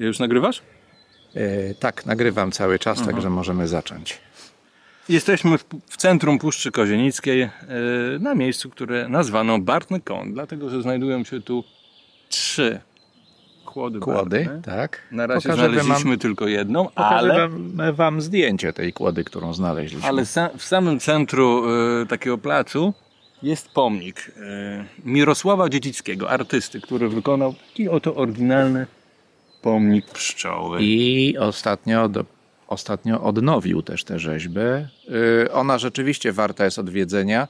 Już nagrywasz? E, tak, nagrywam cały czas, mhm. także możemy zacząć. Jesteśmy w, w centrum Puszczy Kozienickiej, e, na miejscu, które nazwano Bartny dlatego że znajdują się tu trzy kłody. Kłody, tak. Na razie Pokażę znaleźliśmy wam, tylko jedną, ale... Wam, wam zdjęcie tej kłody, którą znaleźliśmy. Ale sa, w samym centrum e, takiego placu jest pomnik e, Mirosława Dziedzickiego, artysty, który wykonał i oto oryginalny Pomnik pszczoły. I ostatnio, do, ostatnio odnowił też tę rzeźbę. Yy, ona rzeczywiście warta jest odwiedzenia.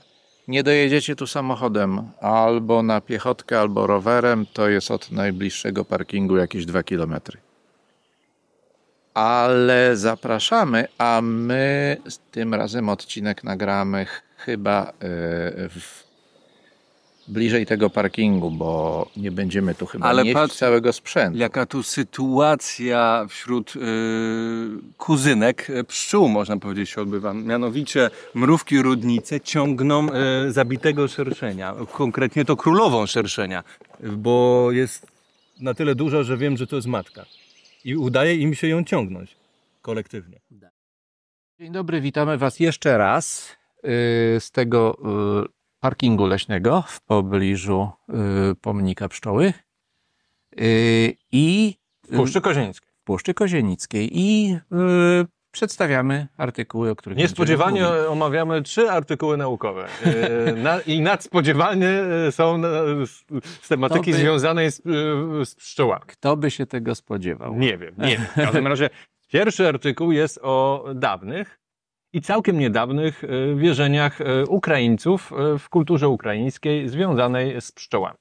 Nie dojedziecie tu samochodem, albo na piechotkę, albo rowerem. To jest od najbliższego parkingu jakieś dwa kilometry. Ale zapraszamy, a my tym razem odcinek nagramy chyba yy, w bliżej tego parkingu, bo nie będziemy tu chyba Ale patrz, całego sprzętu. Jaka tu sytuacja wśród yy, kuzynek pszczół, można powiedzieć, się odbywa. Mianowicie mrówki rudnice ciągną yy, zabitego szerszenia, konkretnie to królową szerszenia, bo jest na tyle duża, że wiem, że to jest matka. I udaje im się ją ciągnąć kolektywnie. Dzień dobry, witamy Was jeszcze raz y, z tego y, parkingu leśnego w pobliżu y, pomnika pszczoły. Y, I w Puszczy Kozienickiej. W Puszczy Kozienickiej. I y, przedstawiamy artykuły, o których Niespodziewanie omawiamy trzy artykuły naukowe. Y, na, I nadspodziewanie y, są na, y, z, z, tematyki by, związanej z, z pszczołami. Kto by się tego spodziewał? Nie wiem, nie wiem. W każdym razie pierwszy artykuł jest o dawnych, i całkiem niedawnych e, wierzeniach e, Ukraińców e, w kulturze ukraińskiej związanej z pszczołami.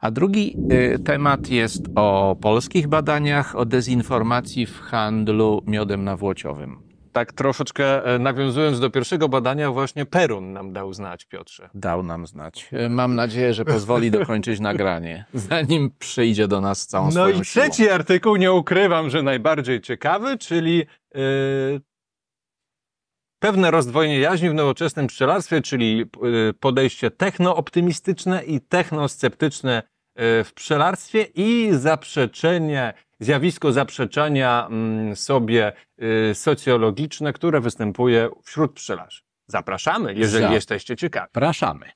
A drugi temat jest o polskich badaniach, o dezinformacji w handlu miodem nawłociowym. Tak troszeczkę nawiązując do pierwszego badania, właśnie Perun nam dał znać, Piotrze. Dał nam znać. Mam nadzieję, że pozwoli dokończyć nagranie, zanim przyjdzie do nas całą no swoją No i trzeci siłą. artykuł, nie ukrywam, że najbardziej ciekawy, czyli yy, pewne rozdwojenie jaźni w nowoczesnym pszczelarstwie, czyli y, podejście technooptymistyczne i technosceptyczne y, w pszczelarstwie i zaprzeczenie, zjawisko zaprzeczania mm, sobie y, socjologiczne, które występuje wśród pszczelarzy. Zapraszamy, jeżeli Zapraszamy. jesteście ciekawi. Zapraszamy.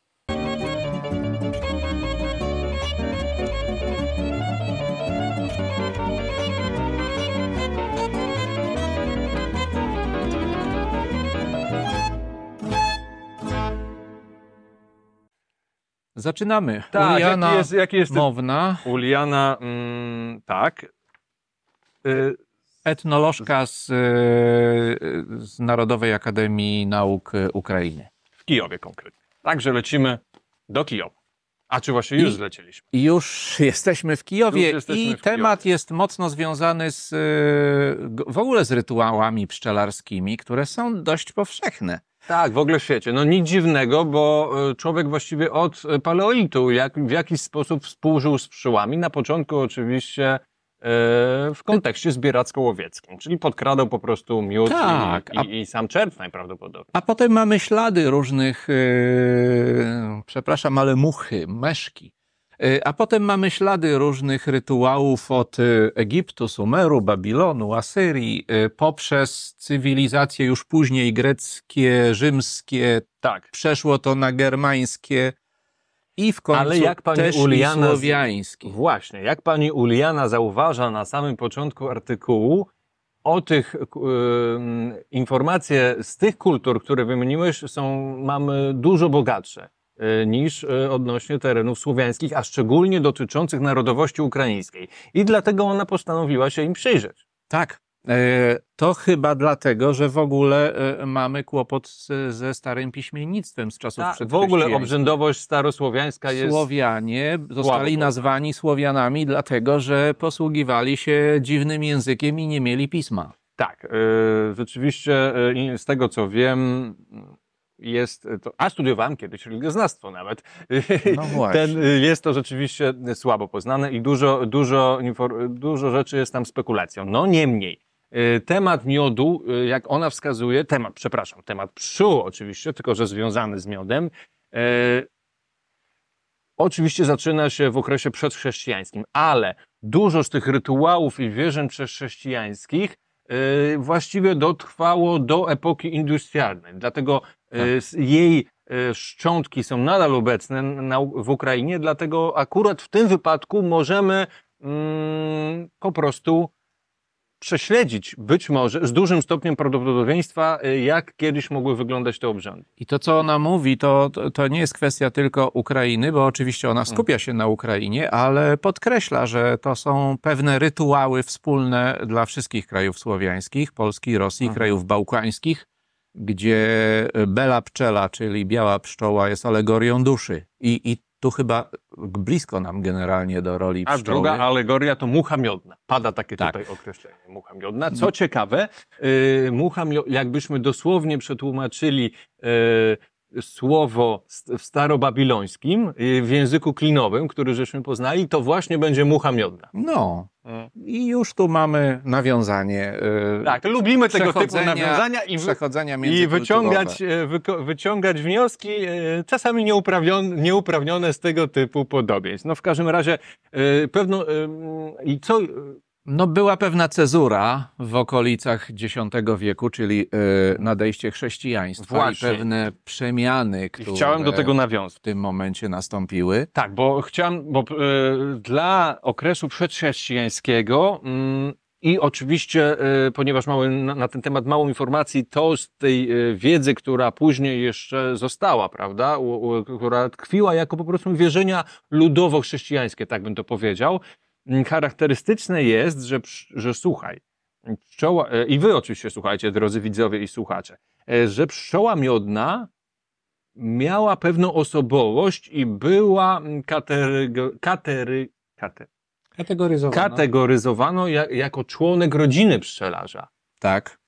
Zaczynamy. Tak, Uliana jaki jest, jaki jest Mowna. Uliana, mm, tak. Y Etnolożka z, y, z, Narodowej Akademii Nauk Ukrainy. W Kijowie konkretnie. Także lecimy do Kijowa. A czy właśnie już I, zlecieliśmy? Już jesteśmy w Kijowie jesteśmy i w temat Kijowie. jest mocno związany z, y, w ogóle z rytuałami pszczelarskimi, które są dość powszechne tak, w ogóle w świecie. No nic dziwnego, bo e, człowiek właściwie od paleolitu jak, w jakiś sposób współżył z pszczołami. Na początku oczywiście e, w kontekście zbieracko-łowieckim, czyli podkradał po prostu miód tak, i, a... i, sam czerw najprawdopodobniej. A potem mamy ślady różnych, yy, przepraszam, ale muchy, meszki, E, a potem mamy ślady różnych rytuałów od e, Egiptu, Sumeru, Babilonu, Asyrii, e, poprzez cywilizacje już później greckie, rzymskie, tak. przeszło to na germańskie i w końcu Ale jak pani też Uliana, słowiańskie. Właśnie, jak pani Uliana zauważa na samym początku artykułu, o tych y, informacje z tych kultur, które wymieniłeś, są, mamy dużo bogatsze. E, niż e, odnośnie terenów słowiańskich, a szczególnie dotyczących narodowości ukraińskiej. I dlatego ona postanowiła się im przyjrzeć. Tak, e, to chyba dlatego, że w ogóle mamy kłopot ze starym piśmiennictwem z czasów Ta, W ogóle obrzędowość starosłowiańska jest... Słowianie zostali nazwani Słowianami dlatego, że posługiwali się dziwnym językiem i nie mieli pisma. Tak, rzeczywiście z tego co wiem, jest e, to, a studiowałem kiedyś religioznawstwo nawet, no Ten, e, jest to rzeczywiście słabo poznane i dużo, dużo, dużo rzeczy jest tam spekulacją. No niemniej, e, temat miodu, jak ona wskazuje, temat, przepraszam, temat pszczół oczywiście, tylko że związany z miodem, e, oczywiście zaczyna się w okresie przedchrześcijańskim, ale dużo z tych rytuałów i wierzeń przedchrześcijańskich Y, właściwie dotrwało do epoki industrialnej. Dlatego y, tak. jej y, szczątki są nadal obecne w Ukrainie, dlatego akurat w tym wypadku możemy mm, po prostu prześledzić być może z dużym stopniem prawdopodobieństwa, y, jak kiedyś mogły wyglądać te obrzędy. I to, co ona mówi, to, to nie jest kwestia tylko Ukrainy, bo oczywiście ona mm. skupia się na Ukrainie, ale podkreśla, że to są pewne rytuały wspólne dla wszystkich krajów słowiańskich, Polski, Rosji, Aha. Mm. krajów bałkańskich, gdzie bela pczela, czyli biała pszczoła jest alegorią duszy. I, i tu chyba blisko nam generalnie do roli A druga alegoria to mucha miodna. Pada takie tak. tutaj określenie, mucha miodna. Co ciekawe, yy, mucha, jakbyśmy dosłownie przetłumaczyli yy, słowo w starobabilońskim, y, w języku klinowym, który żeśmy poznali, to właśnie będzie mucha miodna. No. Mm. I już tu mamy nawiązanie. Y, tak, lubimy tego typu nawiązania i, i wyciągać, y, wyciągać wnioski, czasami nieuprawnione, nieuprawnione z tego typu podobieństw. No w każdym razie pewno i co no, była pewna cezura w okolicach X wieku, czyli y, nadejście chrześcijaństwa Właśnie. i pewne przemiany, które I chciałem do tego nawiązać. w tym momencie nastąpiły. Tak, bo chciałem, bo y, dla okresu przedchrześcijańskiego y, i oczywiście, e, ponieważ mamy na ten temat mało informacji, to z tej wiedzy, która później jeszcze została, prawda, która tkwiła jako po prostu wierzenia ludowo-chrześcijańskie, tak bym to powiedział, Mm, charakterystyczne jest, że, że słuchaj, pszczoła, e, i wy oczywiście słuchajcie, drodzy widzowie i słuchacze, e, że pszczoła miodna miała pewną osobowość i była mm, katerygo, katery, kater, kategoryzowana, jako członek rodziny pszczelarza. Tak.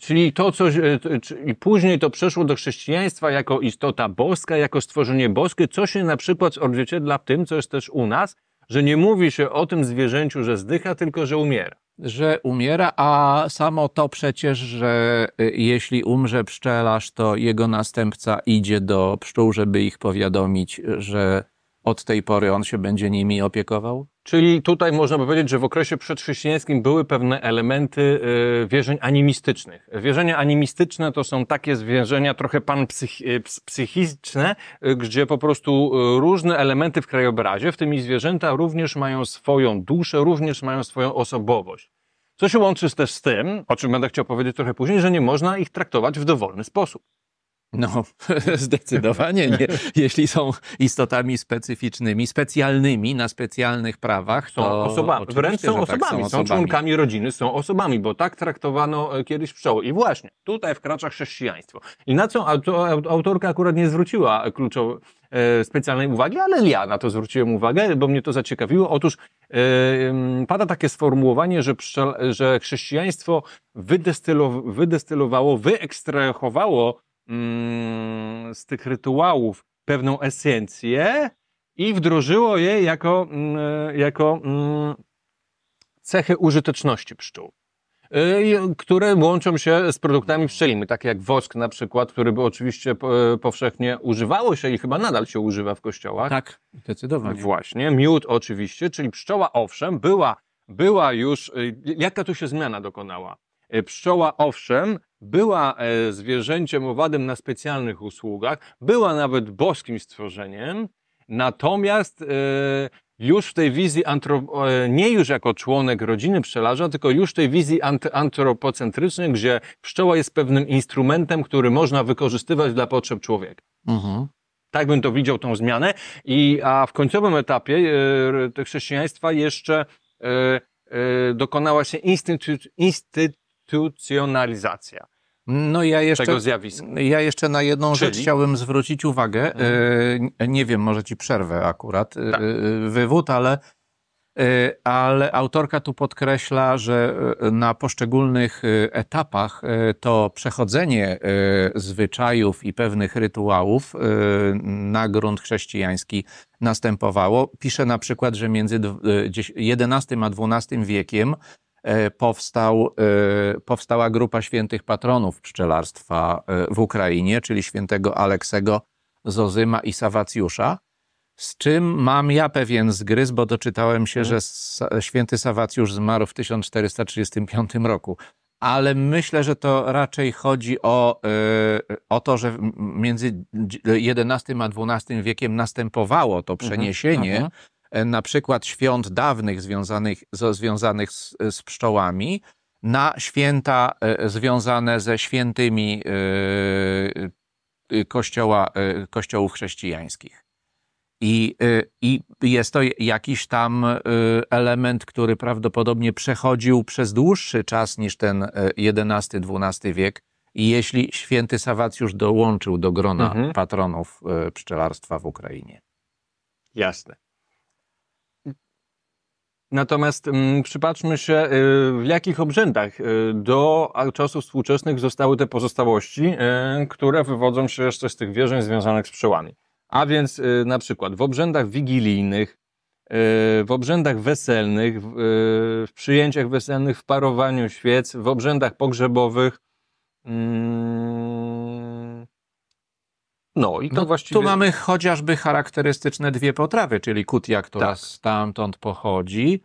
Czyli to coś, e, i później to przeszło do chrześcijaństwa jako istota boska, jako stworzenie boskie, co się na przykład odzwierciedla w tym, co jest też u nas, że nie mówi się o tym zwierzęciu, że zdycha, tylko że umiera. Że umiera, a samo to przecież, że y, jeśli umrze pszczelarz, to jego następca idzie do pszczół, żeby ich powiadomić, że od tej pory on się będzie nimi opiekował? Czyli tutaj można by powiedzieć, że w okresie przedchrześcijańskim były pewne elementy y, wierzeń animistycznych. Wierzenia animistyczne to są takie zwierzenia trochę panpsychiczne, y, y, gdzie po prostu różne elementy w krajobrazie, w tym i zwierzęta, również mają swoją duszę, również mają swoją osobowość. Co się łączy też z tym, o czym będę chciał powiedzieć trochę później, że nie można ich traktować w dowolny sposób. No, zdecydowanie nie. Jeśli są istotami specyficznymi, specjalnymi, na specjalnych prawach, są to tak, osobami. Wręcz są osobami. Tak, są osobami. są członkami rodziny, są osobami, bo tak traktowano e, kiedyś pszczoły. I właśnie, tutaj wkracza chrześcijaństwo. I na co autorka akurat nie zwróciła kluczowej specjalnej uwagi, ale ja na to zwróciłem uwagę, bo mnie to zaciekawiło. Otóż e, pada takie sformułowanie, że, pszczel, że chrześcijaństwo wydestylowało, wyekstrahowało Mm, z tych rytuałów pewną esencję i wdrożyło je jako, mm, e, jako mm, cechy użyteczności pszczół. Y, które łączą się z produktami no. pszczelimi, takie jak wosk na przykład, który by oczywiście e, powszechnie używało się i chyba nadal się używa w kościołach. Tak, zdecydowanie. Właśnie, miód oczywiście, czyli pszczoła owszem była, była już, y, jaka tu się zmiana dokonała? E, pszczoła owszem, była e, zwierzęciem owadem na specjalnych usługach, była nawet boskim stworzeniem, natomiast e, już w tej wizji, nie już jako członek rodziny pszczelarza, tylko już w tej wizji antropocentrycznej, gdzie pszczoła jest pewnym instrumentem, który można wykorzystywać dla potrzeb człowieka. Mhm. Tak bym to widział, tą zmianę. I, a w końcowym etapie chrześcijaństwa jeszcze dokonała się instytucji instytucjonalizacja. No ja jeszcze, tego zjawiska. Ja jeszcze na jedną Czyli? rzecz chciałbym zwrócić uwagę. Mhm. E, nie wiem, może ci przerwę akurat e, tak. E, wywód, ale, ale autorka tu podkreśla, że na poszczególnych etapach to przechodzenie zwyczajów i pewnych rytuałów na grunt chrześcijański następowało. Pisze na przykład, że między XI a XII wiekiem E, powstał, e, powstała grupa świętych patronów pszczelarstwa e, w Ukrainie, czyli świętego Aleksego, Zozyma i Sawacjusza. Z czym mam ja pewien zgryz, bo doczytałem się, mhm. że święty Sawacjusz zmarł w 1435 roku. Ale myślę, że to raczej chodzi o, o to, że między XI a XII wiekiem następowało to mhm. przeniesienie. Mhm E, na przykład świąt dawnych związanych, związanych z, z pszczołami, na święta e, związane ze świętymi e, kościoła, kościołów chrześcijańskich. I, I jest to jakiś tam element, który prawdopodobnie przechodził przez dłuższy czas niż ten XI-XII wiek. I jeśli święty Sawacjusz dołączył do grona mhm. patronów pszczelarstwa w Ukrainie. Jasne. Natomiast mm, przypatrzmy się, y, w jakich obrzędach y, do czasów współczesnych zostały te pozostałości, y, które wywodzą się jeszcze z tych wierzeń związanych z przełami. A więc na przykład w obrzędach wigilijnych, w obrzędach weselnych, w przyjęciach weselnych, w parowaniu świec, w obrzędach pogrzebowych, mm, no i to no, właściwie... Tu mamy chociażby charakterystyczne dwie potrawy, czyli kutia, która tak. stamtąd pochodzi,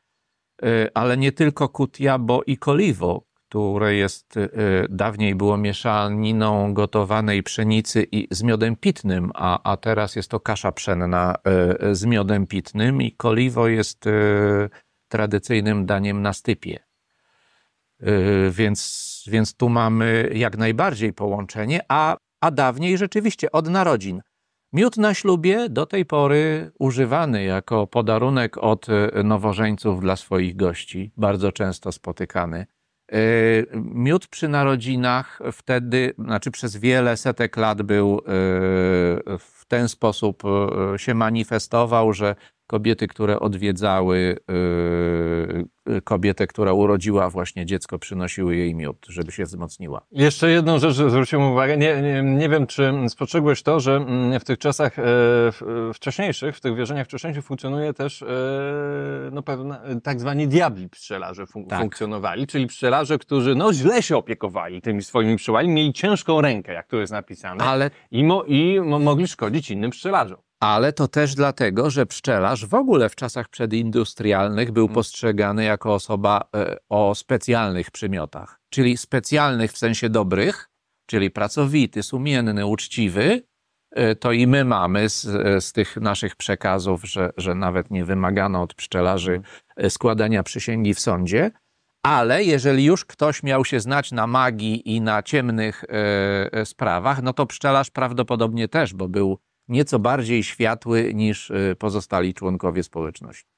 y, ale nie tylko kutia, bo i koliwo, które jest y, dawniej było mieszaniną gotowanej pszenicy i z miodem pitnym, a, a teraz jest to kasza pszenna y, z miodem pitnym i koliwo jest tradycyjnym daniem na stypie. Więc, więc tu mamy jak najbardziej połączenie, a a dawniej rzeczywiście od narodzin. Miód na ślubie do tej pory używany jako podarunek od e, nowożeńców dla swoich gości, bardzo często spotykany. E, miód przy narodzinach wtedy, znaczy przez wiele setek lat był e, w ten sposób się manifestował, że kobiety, które odwiedzały yy, y, kobietę, która urodziła właśnie dziecko, przynosiły jej miód, żeby się wzmocniła. Jeszcze jedną rzecz zwróciłem uwagę. Nie, nie, nie wiem, czy spostrzegłeś to, że mm, w tych czasach e, wcześniejszych, w tych wierzeniach wcześniejszych funkcjonuje też e, no, pewna, tak zwani diabli pszczelarze fun tak. funkcjonowali, czyli pszczelarze, którzy no, źle się opiekowali tymi swoimi pszczołami, mieli ciężką rękę, jak tu jest napisane, Ale... i, mo i mo mogli szkodzić innym pszczelarzom ale to też dlatego, że pszczelarz w ogóle w czasach przedindustrialnych był mhm. postrzegany jako osoba e, o specjalnych przymiotach, czyli specjalnych w sensie dobrych, czyli pracowity, sumienny, uczciwy. E, to i my mamy z, e, z tych naszych przekazów, że, że nawet nie wymagano od pszczelarzy mhm. składania przysięgi w sądzie. Ale jeżeli już ktoś miał się znać na magii i na ciemnych sprawach, no to pszczelarz prawdopodobnie też, bo był nieco bardziej światły niż y, pozostali członkowie społeczności.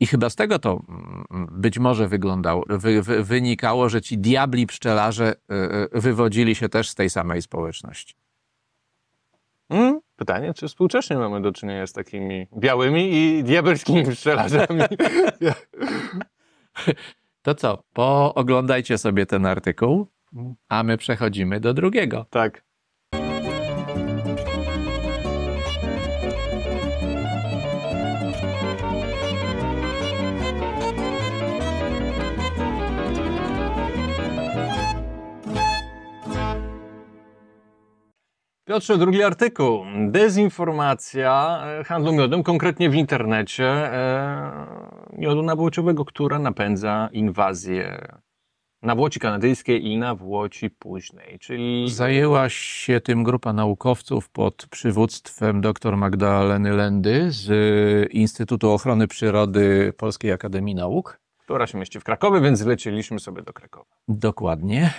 I chyba z tego to mm, mm, być może wyglądało, wy, wy, wynikało, że ci diabli pszczelarze y, y, wywodzili się też z tej samej społeczności. Hmm? Pytanie, czy współcześnie mamy do czynienia z takimi białymi i diabelskimi pszczelarzami? to co, pooglądajcie sobie ten artykuł, a my przechodzimy do drugiego. Tak. Piotrze, drugi artykuł. Dezinformacja e, handlu miodem, konkretnie w internecie e, miodu nabłociowego, która napędza inwazję na Włoci kanadyjskiej i na Włoci późnej, czyli... Zajęła się tym grupa naukowców pod przywództwem dr Magdaleny Lendy z e, Instytutu Ochrony Przyrody Polskiej Akademii Nauk. Która się mieści w Krakowie, więc zleciliśmy sobie do Krakowa. Dokładnie.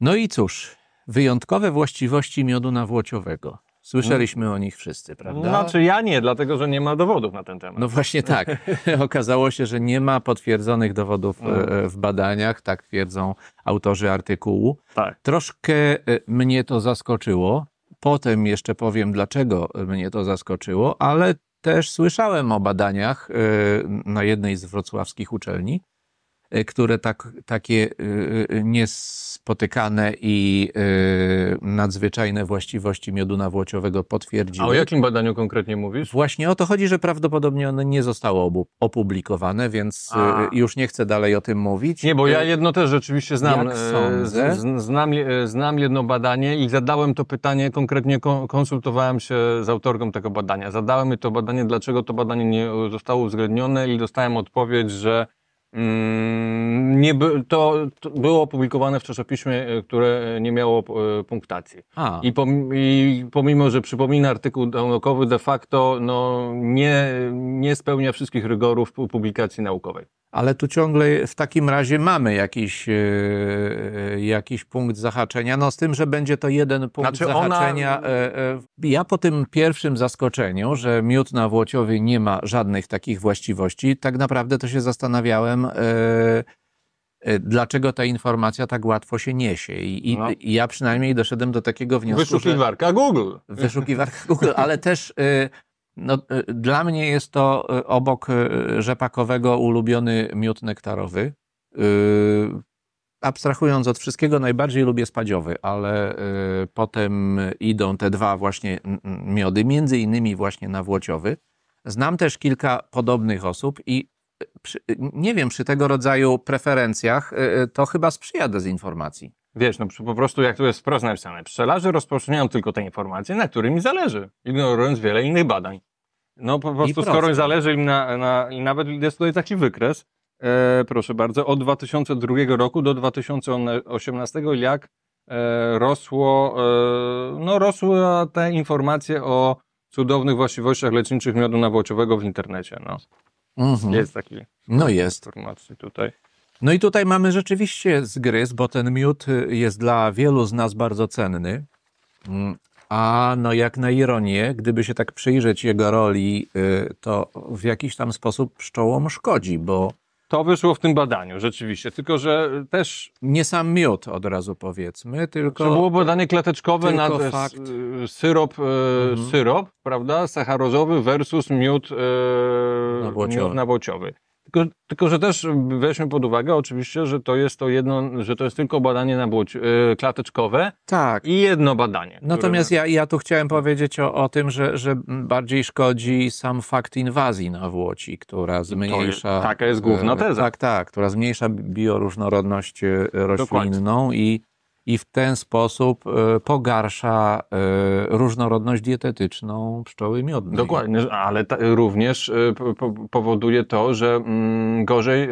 No i cóż, Wyjątkowe właściwości miodu nawłociowego. Słyszeliśmy o nich wszyscy, prawda? Znaczy ja nie, dlatego że nie ma dowodów na ten temat. No właśnie tak. Okazało się, że nie ma potwierdzonych dowodów no. e, w badaniach, tak twierdzą autorzy artykułu. Tak. Troszkę e, mnie to zaskoczyło. Potem jeszcze powiem, dlaczego e, mnie to zaskoczyło, ale też słyszałem o badaniach na jednej z wrocławskich uczelni, Y, które tak, takie y, y, niespotykane i nadzwyczajne właściwości miodu nawłociowego potwierdziły. A o jakim badaniu konkretnie mówisz? Właśnie o to chodzi, że prawdopodobnie ono nie zostało opublikowane, więc A. już nie chcę dalej o tym mówić. Nie, bo ja jedno też rzeczywiście znam. Jak sądzę? Z, znam, znam jedno badanie i zadałem to pytanie, konkretnie konsultowałem się z autorką tego badania. Zadałem mi to badanie, dlaczego to badanie nie zostało uwzględnione i dostałem odpowiedź, że Mm, nie by, to, to, było opublikowane w czasopiśmie, e, które nie miało e, punktacji. I, pom, I, pomimo, że przypomina artykuł naukowy, de facto no, nie, nie spełnia wszystkich rygorów publikacji naukowej. Ale tu ciągle w takim razie mamy jakiś, e, jakiś punkt zahaczenia, no z tym, że będzie to jeden punkt znaczy zahaczenia. Ona... ja po tym pierwszym zaskoczeniu, że miód na Włociowie nie ma żadnych takich właściwości, tak naprawdę to się zastanawiałem, problem, e, e, dlaczego ta informacja tak łatwo się niesie. I, no. i ja przynajmniej doszedłem do takiego wniosku. Wyszukiwarka że... Google. Wyszukiwarka Google, ale też. E, no, dla mnie jest to obok rzepakowego ulubiony miód nektarowy. Abstrahując od wszystkiego, najbardziej lubię spadziowy, ale potem idą te dwa właśnie miody, między innymi właśnie nawłociowy. Znam też kilka podobnych osób i nie wiem, przy tego rodzaju preferencjach y, y, to chyba sprzyja dezinformacji. Wiesz, no po prostu jak tu jest wprost napisane, pszczelarze rozpowszechniają tylko te informacje, na którym mi zależy, ignorując wiele innych badań. No po prostu skoro zależy im na, na i nawet jest tutaj taki wykres, e, proszę bardzo, od 2002 roku do 2018, jak e, rosło, e, no rosły te informacje o cudownych właściwościach leczniczych miodu nawłoczowego w internecie. No. Mhm. Jest taki. No jest. Informacji tutaj. No i tutaj mamy rzeczywiście zgryz, bo ten miód y, jest dla wielu z nas bardzo cenny. Mm, a no jak na ironię, gdyby się tak przyjrzeć jego roli, y, to w jakiś tam sposób pszczołom szkodzi, bo to wyszło w tym badaniu, rzeczywiście. Tylko, że też. Nie sam miód od razu powiedzmy, tylko. To było badanie klateczkowe na e, fakt. E, syrop, e, mhm. syrop, prawda? Sacharozowy versus miód, e, nabłociowy. miód nabłociowy. Tylko, tylko, że też weźmy pod uwagę oczywiście, że to jest to jedno, że to jest tylko badanie na błoć, yy, e, klateczkowe tak. i jedno badanie. Natomiast które... ja, ja tu chciałem powiedzieć o, o tym, że, że bardziej szkodzi sam fakt inwazji na włoci, która zmniejsza... Jest, taka jest główna e, teza. Tak, tak, która zmniejsza bioróżnorodność e, roślinną Dokładnie. i i w ten sposób e, pogarsza e, różnorodność dietetyczną pszczoły miodnej. Dokładnie, ale ta, również e, powoduje to, że mm, gorzej,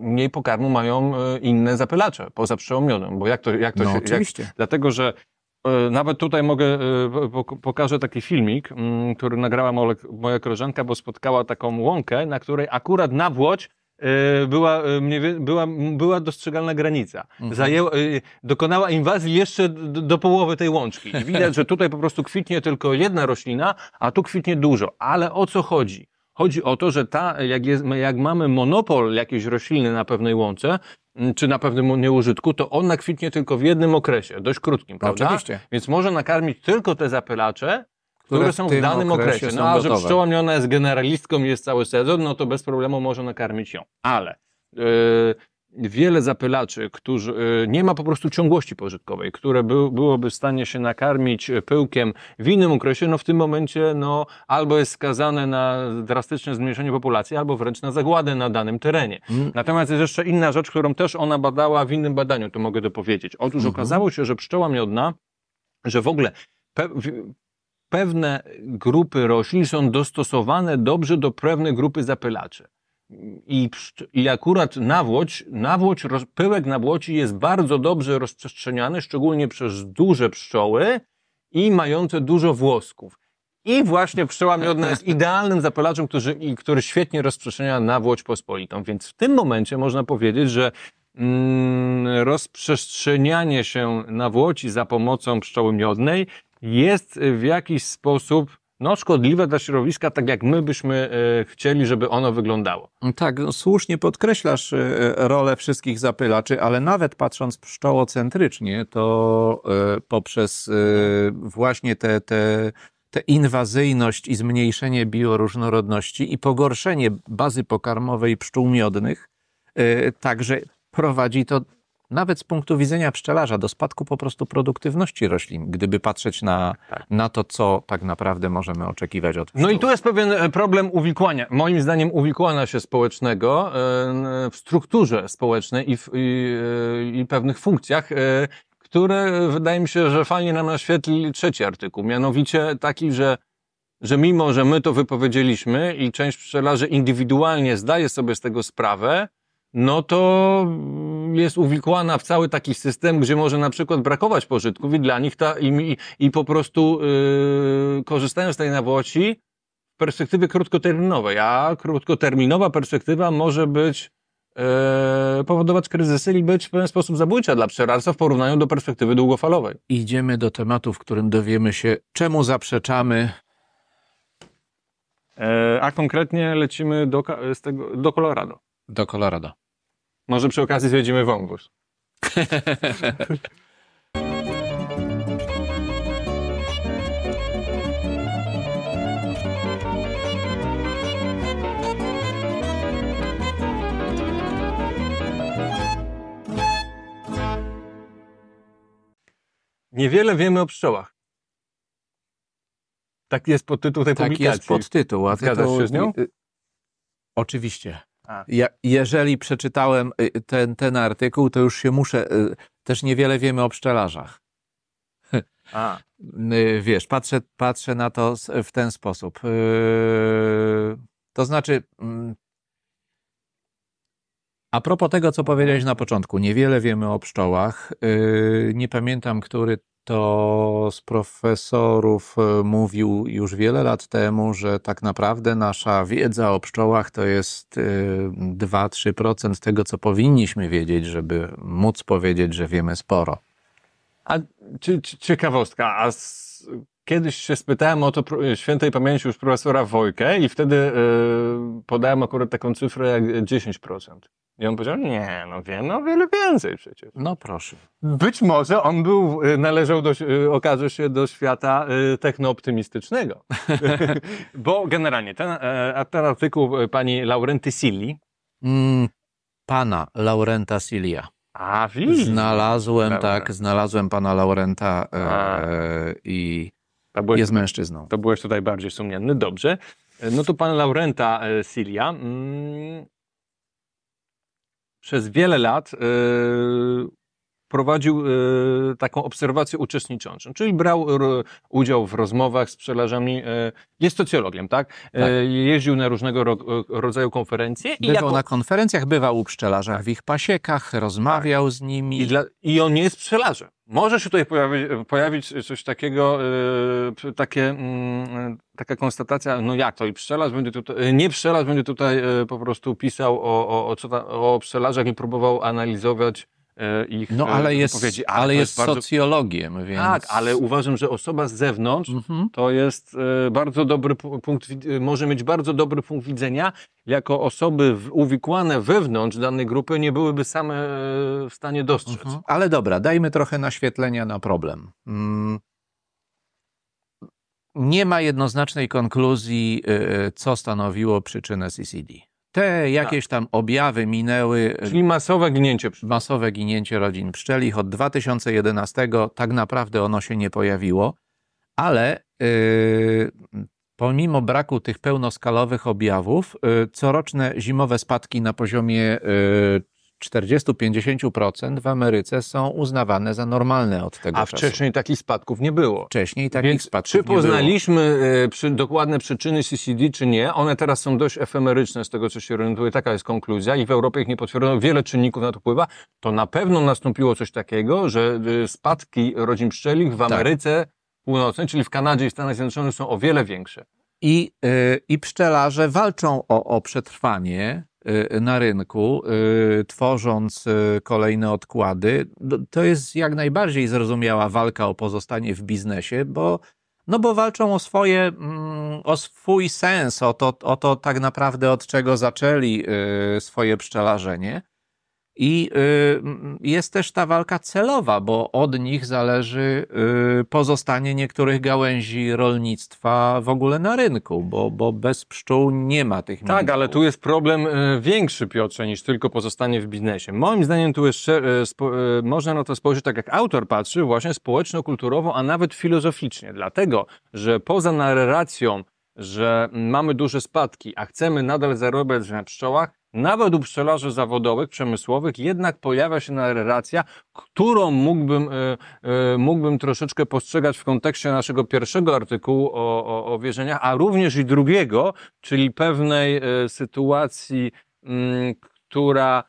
mniej pokarmu mają inne zapylacze poza pszczołą miodem, bo jak to, jak to no, się... Oczywiście. Jak, dlatego, że nawet tutaj mogę, pokażę taki filmik, mm, który nagrała moja koleżanka, bo spotkała taką łąkę, na której akurat na włoć. E, była, e, była, była dostrzegalna granica. Mhm. Zajęła, e, dokonała inwazji jeszcze do, do, połowy tej łączki. I widać, że tutaj po prostu kwitnie tylko jedna roślina, a tu kwitnie dużo. Ale o co chodzi? Chodzi o to, że ta, jak, jest, jak mamy monopol jakiejś rośliny na pewnej łące, czy na pewnym nieużytku, to ona kwitnie tylko w jednym okresie, dość krótkim, prawda? Oczywiście. Więc może nakarmić tylko te zapylacze, które są w, danym okresie. okresie no a że gotowe. pszczoła miona jest generalistką jest cały sezon, no to bez problemu można nakarmić ją. Ale yy, wiele zapylaczy, którzy e, nie ma po prostu ciągłości pożytkowej, które by, byłoby w stanie się nakarmić pyłkiem w innym okresie, no w tym momencie no, albo jest skazane na drastyczne zmniejszenie populacji, albo wręcz na zagładę na danym terenie. Mm. Natomiast jest jeszcze inna rzecz, którą też ona badała w innym badaniu, to mogę powiedzieć. Otóż mm -hmm. okazało się, że pszczoła miodna, że w ogóle pewne grupy roślin są dostosowane dobrze do pewnej grupy zapylaczy. I, I akurat nawłoć, nawłoć roz, pyłek nawłoci jest bardzo dobrze rozprzestrzeniany, szczególnie przez duże pszczoły i mające dużo włosków. I właśnie pszczoła miodna jest idealnym zapylaczem, który, który świetnie rozprzestrzenia nawłoć pospolitą. Więc w tym momencie można powiedzieć, że mm, rozprzestrzenianie się nawłoci za pomocą pszczoły miodnej jest w jakiś sposób no, szkodliwe dla środowiska, tak jak my byśmy e, chcieli, żeby ono wyglądało. Mm, tak, no, słusznie podkreślasz e, rolę wszystkich zapylaczy, ale nawet patrząc pszczołocentrycznie, to e, poprzez właśnie te, te tę inwazyjność i zmniejszenie bioróżnorodności i pogorszenie bazy pokarmowej pszczół miodnych, także prowadzi to nawet z punktu widzenia pszczelarza, do spadku po prostu produktywności roślin, gdyby patrzeć na, tak. na to, co tak naprawdę możemy oczekiwać od pszczół. No i tu jest pewien e, problem uwikłania, moim zdaniem uwikłania się społecznego e, w strukturze społecznej i, w, i, e, i pewnych funkcjach, które wydaje mi się, że fajnie nam naświetli trzeci artykuł, mianowicie taki, że że mimo, że my to wypowiedzieliśmy i część pszczelarzy indywidualnie zdaje sobie z tego sprawę, no to jest uwikłana w cały taki system, gdzie może na przykład brakować pożytków i dla nich ta, i, i po prostu yy, korzystają z tej nawłoci w perspektywie krótkoterminowej, a krótkoterminowa perspektywa może być yy, powodować kryzysy i być w pewien sposób zabójcza dla pszczelarstwa w porównaniu do perspektywy długofalowej. Idziemy do tematu, w którym dowiemy się, czemu zaprzeczamy. E, a konkretnie lecimy do, z tego, do Colorado. Do Colorado. Może przy okazji zwiedzimy wąwóz. Niewiele wiemy o pszczołach. Tak jest podtytuł tej tak publikacji. Tak jest podtytuł. A Zgadzasz tytuł... się z nią? Y, y, oczywiście. Tak. Ja, jeżeli przeczytałem y, ten, ten artykuł, to już się muszę. Y, też niewiele wiemy o pszczelarzach. A. Y, wiesz, patrzę, patrzę na to w ten sposób. To znaczy, mm, a propos tego, co powiedziałeś na początku, niewiele wiemy o pszczołach. Y, nie pamiętam, który to z profesorów y, mówił już wiele lat temu, że tak naprawdę nasza wiedza o pszczołach to jest 2-3% y, tego, co powinniśmy wiedzieć, żeby móc powiedzieć, że wiemy sporo. A ciekawostka, a z, kiedyś się spytałem o to świętej pamięci już profesora Wojkę i wtedy podałem akurat taką cyfrę jak 10%. I on powiedział, nie, no wiem, o no wiele więcej przecież. No proszę. Być może on był, y, należał do, y, okaże się, do świata y, technooptymistycznego. Bo generalnie ten, e, ten artykuł e, pani Laurenty Silli. Mm, pana Laurenta Silia. A, widzisz. Znalazłem, Dobra. tak, znalazłem pana Laurenta e, i byłeś, jest mężczyzną. To byłeś tutaj bardziej sumienny, dobrze. E, no to pan Laurenta Silia. Mm, przez wiele lat e, prowadził e, taką obserwację uczestniczącą, czyli brał udział w rozmowach z pszczelarzami, e, jest socjologiem, tak? tak. Jeździł na różnego rodzaju konferencje. Bywał jako... na konferencjach, bywał u pszczelarza w ich pasiekach, rozmawiał tak. z nimi. I, dla... I on nie jest pszczelarzem. Może się tutaj pojawić, pojawić coś takiego, yy, takie, yy, taka konstatacja, no jak to i pszczelarz będzie tutaj, y, nie pszczelarz będzie tutaj yy, po prostu pisał o, o, o, o pszczelarzach i próbował analizować E, ich no, e, ale jest, wypowiedzi. Ale, ale jest, bardzo... socjologiem, więc... Tak, ale uważam, że osoba z zewnątrz mhm. to jest e, bardzo dobry punkt, może mieć bardzo dobry punkt widzenia, jako osoby uwikłane wewnątrz danej grupy nie byłyby same w stanie dostrzec. Mhm. Ale dobra, dajmy trochę naświetlenia na problem. Mm nie ma jednoznacznej konkluzji, co stanowiło przyczynę CCD te jakieś tam objawy minęły. E, Czyli masowe ginięcie Masowe ginięcie rodzin pszczelich od 2011 tak naprawdę ono się nie pojawiło, ale yy, pomimo braku tych pełnoskalowych objawów, yy, coroczne zimowe spadki na poziomie 40-50% w Ameryce są uznawane za normalne od tego A czasu. wcześniej takich spadków nie było. Wcześniej takich Więc spadków czy nie było. było. E, przy, dokładne przyczyny CCD, czy nie, one teraz są dość efemeryczne z tego, co się orientuje. Taka jest konkluzja i w Europie ich nie potwierdzono. Wiele czynników na to wpływa. To na pewno nastąpiło coś takiego, że e, spadki rodzin pszczelich w tak. Ameryce tak. Północnej, czyli w Kanadzie i Stanach Zjednoczonych są o wiele większe. I, yy, i pszczelarze walczą o, o przetrwanie Y, na rynku, y, tworząc y, kolejne odkłady, to jest jak najbardziej zrozumiała walka o pozostanie w biznesie, bo, no bo walczą o swoje, mm, o swój sens, o to, o to tak naprawdę od czego zaczęli swoje pszczelarzenie. I y, jest też ta walka celowa, bo od nich zależy y, pozostanie niektórych gałęzi rolnictwa w ogóle na rynku, bo, bo bez pszczół nie ma tych Tak, ale tu jest problem y, większy, Piotrze, niż tylko pozostanie w biznesie. Moim zdaniem tu jeszcze można na to spojrzeć tak, jak autor patrzy, właśnie społeczno-kulturowo, a nawet filozoficznie. Dlatego, że poza narracją, że mamy duże spadki, a chcemy nadal zarobić na pszczołach, nawet u pszczelarzy zawodowych, przemysłowych, jednak pojawia się narracja, którą mógłbym, e, e, mógłbym troszeczkę postrzegać w kontekście naszego pierwszego artykułu o, o, o wierzeniach, a również i drugiego, czyli pewnej e, sytuacji, mm, która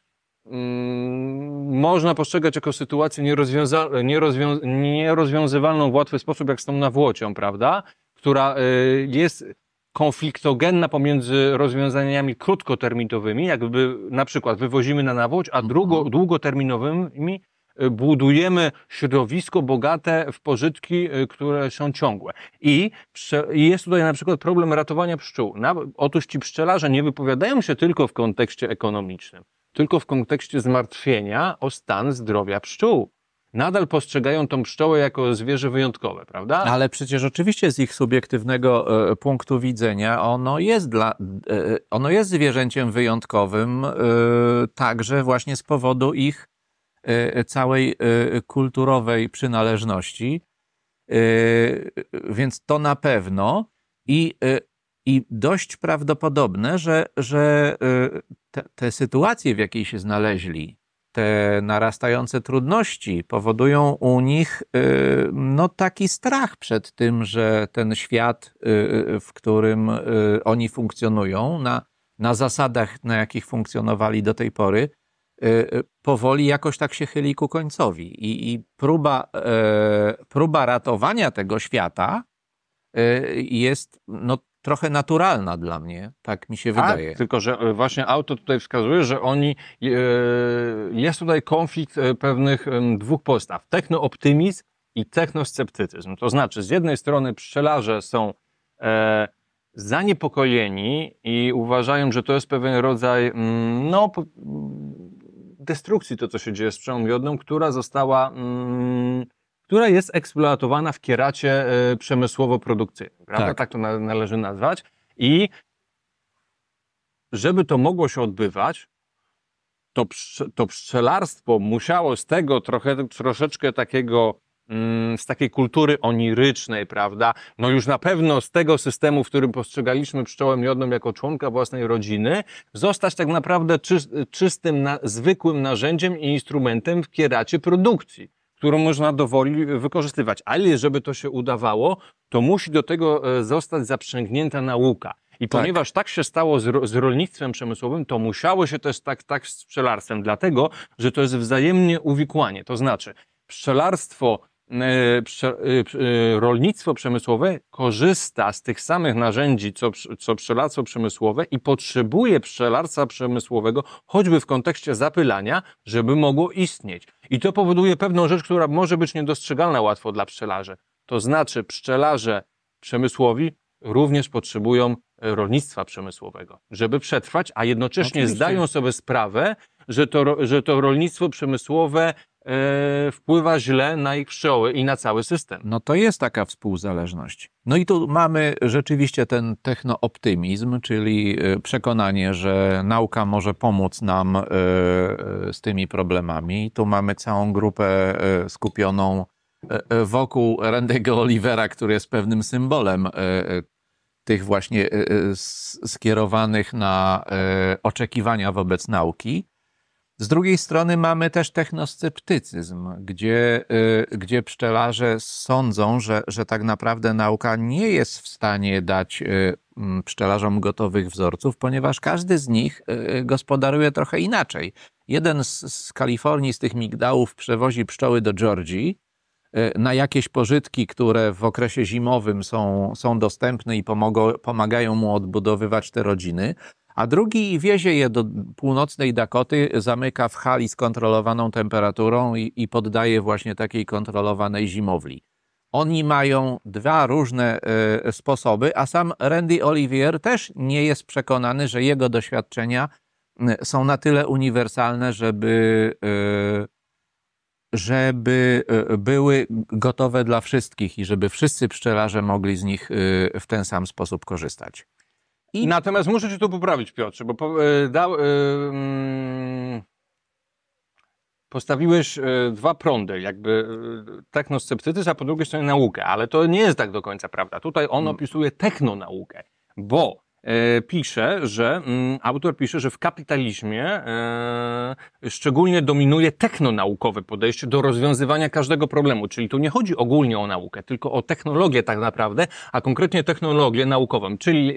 mm, można postrzegać jako sytuację nierozwiąza nierozwią nierozwiązywalną w łatwy sposób, jak z tą nawłocią, prawda? Która jest konfliktogenna pomiędzy rozwiązaniami krótkoterminowymi, jakby na przykład wywozimy na nawóz, a mhm. drugo, długoterminowymi y, budujemy środowisko bogate w pożytki, y, które są ciągłe. I jest tutaj na przykład problem ratowania pszczół. Otóż ci pszczelarze nie wypowiadają się tylko w kontekście ekonomicznym, tylko w kontekście zmartwienia o stan zdrowia pszczół nadal postrzegają tą pszczołę jako zwierzę wyjątkowe, prawda? Ale przecież oczywiście z ich subiektywnego e, punktu widzenia ono jest, dla, e, e, ono jest zwierzęciem wyjątkowym także właśnie z powodu ich całej kulturowej przynależności. Więc to na pewno i, i dość prawdopodobne, że, że te, te sytuacje, w jakiej się znaleźli, te narastające trudności powodują u nich y, no, taki strach przed tym, że ten świat, y, y, w którym oni funkcjonują, na, na zasadach, na jakich funkcjonowali do tej pory, powoli jakoś tak się chyli ku końcowi. I, i próba, e, próba ratowania tego świata jest no, trochę naturalna dla mnie, tak mi się tak, wydaje. Tylko, że e, właśnie auto tutaj wskazuje, że oni e, jest tutaj konflikt e, pewnych dwóch postaw. Technooptymizm i technosceptycyzm. To znaczy, z jednej strony pszczelarze są yy, zaniepokojeni i uważają, że to jest pewien rodzaj mm, no, mm, destrukcji, to co się dzieje z pszczołą miodną, która została mm, która jest eksploatowana w kieracie e, przemysłowo-produkcyjnym. Tak. tak to należy nazwać. I żeby to mogło się odbywać, to, to pszczelarstwo musiało z tego trochę, troszeczkę takiego mm, z takiej kultury onirycznej, prawda? No już na pewno z tego systemu, w którym postrzegaliśmy pszczołę miodną jako członka własnej rodziny, zostać tak naprawdę czystym, na, zwykłym narzędziem i instrumentem w kieracie produkcji którą można dowoli wykorzystywać. Ale żeby to się udawało, to musi do tego e, zostać zaprzęgnięta nauka. I tak. ponieważ tak się stało z, z, rolnictwem przemysłowym, to musiało się też tak, tak z pszczelarstwem, dlatego że to jest wzajemnie uwikłanie. To znaczy, pszczelarstwo E, e, e, rolnictwo przemysłowe korzysta z tych samych narzędzi, co, co pszczelarstwo przemysłowe i potrzebuje pszczelarstwa przemysłowego, choćby w kontekście zapylania, żeby mogło istnieć. I to powoduje pewną rzecz, która może być niedostrzegalna łatwo dla pszczelarzy. To znaczy, pszczelarze przemysłowi również potrzebują rolnictwa przemysłowego, żeby przetrwać, a jednocześnie Oczywiście. zdają sobie sprawę, że to, że to rolnictwo przemysłowe E, wpływa źle na ich pszczoły i na cały system. No to jest taka współzależność. No i tu mamy rzeczywiście ten technooptymizm, czyli e, przekonanie, że nauka może pomóc nam e, z tymi problemami. Tu mamy całą grupę skupioną wokół Randy'ego Olivera, który jest pewnym symbolem tych właśnie skierowanych na oczekiwania wobec nauki. Z drugiej strony mamy też technosceptycyzm, gdzie, y, gdzie pszczelarze sądzą, że, że tak naprawdę nauka nie jest w stanie dać y, mm, pszczelarzom gotowych wzorców, ponieważ każdy z nich y, gospodaruje trochę inaczej. Jeden z, z Kalifornii, z tych migdałów, przewozi pszczoły do Georgii, na jakieś pożytki, które w okresie zimowym są, są dostępne i pomogą, pomagają mu odbudowywać te rodziny, a drugi wiezie je do północnej Dakoty, zamyka w hali z kontrolowaną temperaturą i, i poddaje właśnie takiej kontrolowanej zimowli. Oni mają dwa różne y, sposoby, a sam Randy Olivier też nie jest przekonany, że jego doświadczenia są na tyle uniwersalne, żeby, y, żeby e, były gotowe dla wszystkich i żeby wszyscy pszczelarze mogli z nich y, w ten sam sposób korzystać. I... Natomiast muszę cię tu poprawić, Piotrze, bo po, y, da, y, postawiłeś y, dwa prądy, jakby e, technosceptycyzm, a po drugiej stronie naukę, ale to nie jest tak do końca prawda. Tutaj on mm. opisuje technonaukę, bo E, pisze, że mm, autor pisze, że w kapitalizmie e, szczególnie dominuje technonaukowe podejście do rozwiązywania każdego problemu, czyli tu nie chodzi ogólnie o naukę, tylko o technologię tak naprawdę, a konkretnie technologię naukową, czyli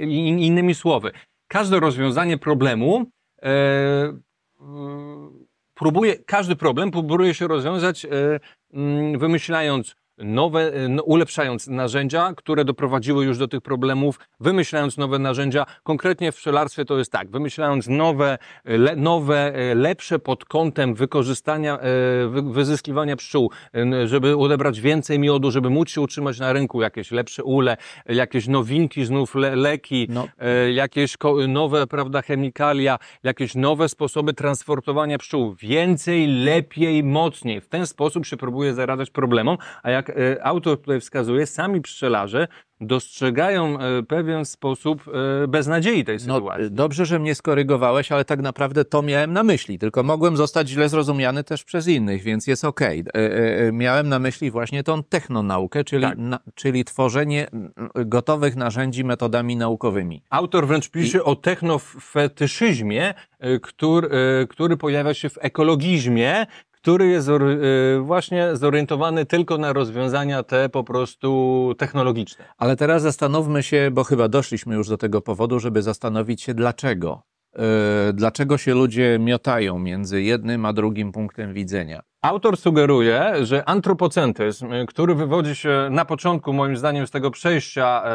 innymi słowy, każde rozwiązanie problemu e, mm, próbuje, każdy problem próbuje się rozwiązać mm, wymyślając nowe, ulepszając narzędzia, które doprowadziły już do tych problemów, wymyślając nowe narzędzia. Konkretnie w pszczelarstwie to jest tak, wymyślając nowe, le, nowe e, lepsze pod kątem wykorzystania, e, wy, wyzyskiwania pszczół, żeby odebrać więcej miodu, żeby móc się utrzymać na rynku, jakieś lepsze ule, jakieś nowinki, znów le, leki, no. E, jakieś nowe, prawda, chemikalia, jakieś nowe sposoby transportowania pszczół. Więcej, lepiej, mocniej. W ten sposób się próbuje zaradzać problemom, a jak E, autor tutaj wskazuje, sami pszczelarze dostrzegają e, pewien sposób e, beznadziei tej no, sytuacji. No, dobrze, że mnie skorygowałeś, ale tak naprawdę to miałem na myśli, tylko mogłem zostać źle zrozumiany też przez innych, więc jest okej. Okay. Miałem na myśli właśnie tą technonaukę, czyli, tak. na, czyli tworzenie gotowych narzędzi metodami naukowymi. Autor wręcz pisze I... o technofetyszyzmie, który, który pojawia się w ekologizmie, który jest y, właśnie zorientowany tylko na rozwiązania te po prostu technologiczne. Ale teraz zastanówmy się, bo chyba doszliśmy już do tego powodu, żeby zastanowić się dlaczego. Y, dlaczego się ludzie miotają między jednym a drugim punktem widzenia? Autor sugeruje, że antropocentyzm, y, który wywodzi się na początku, moim zdaniem, z tego przejścia e,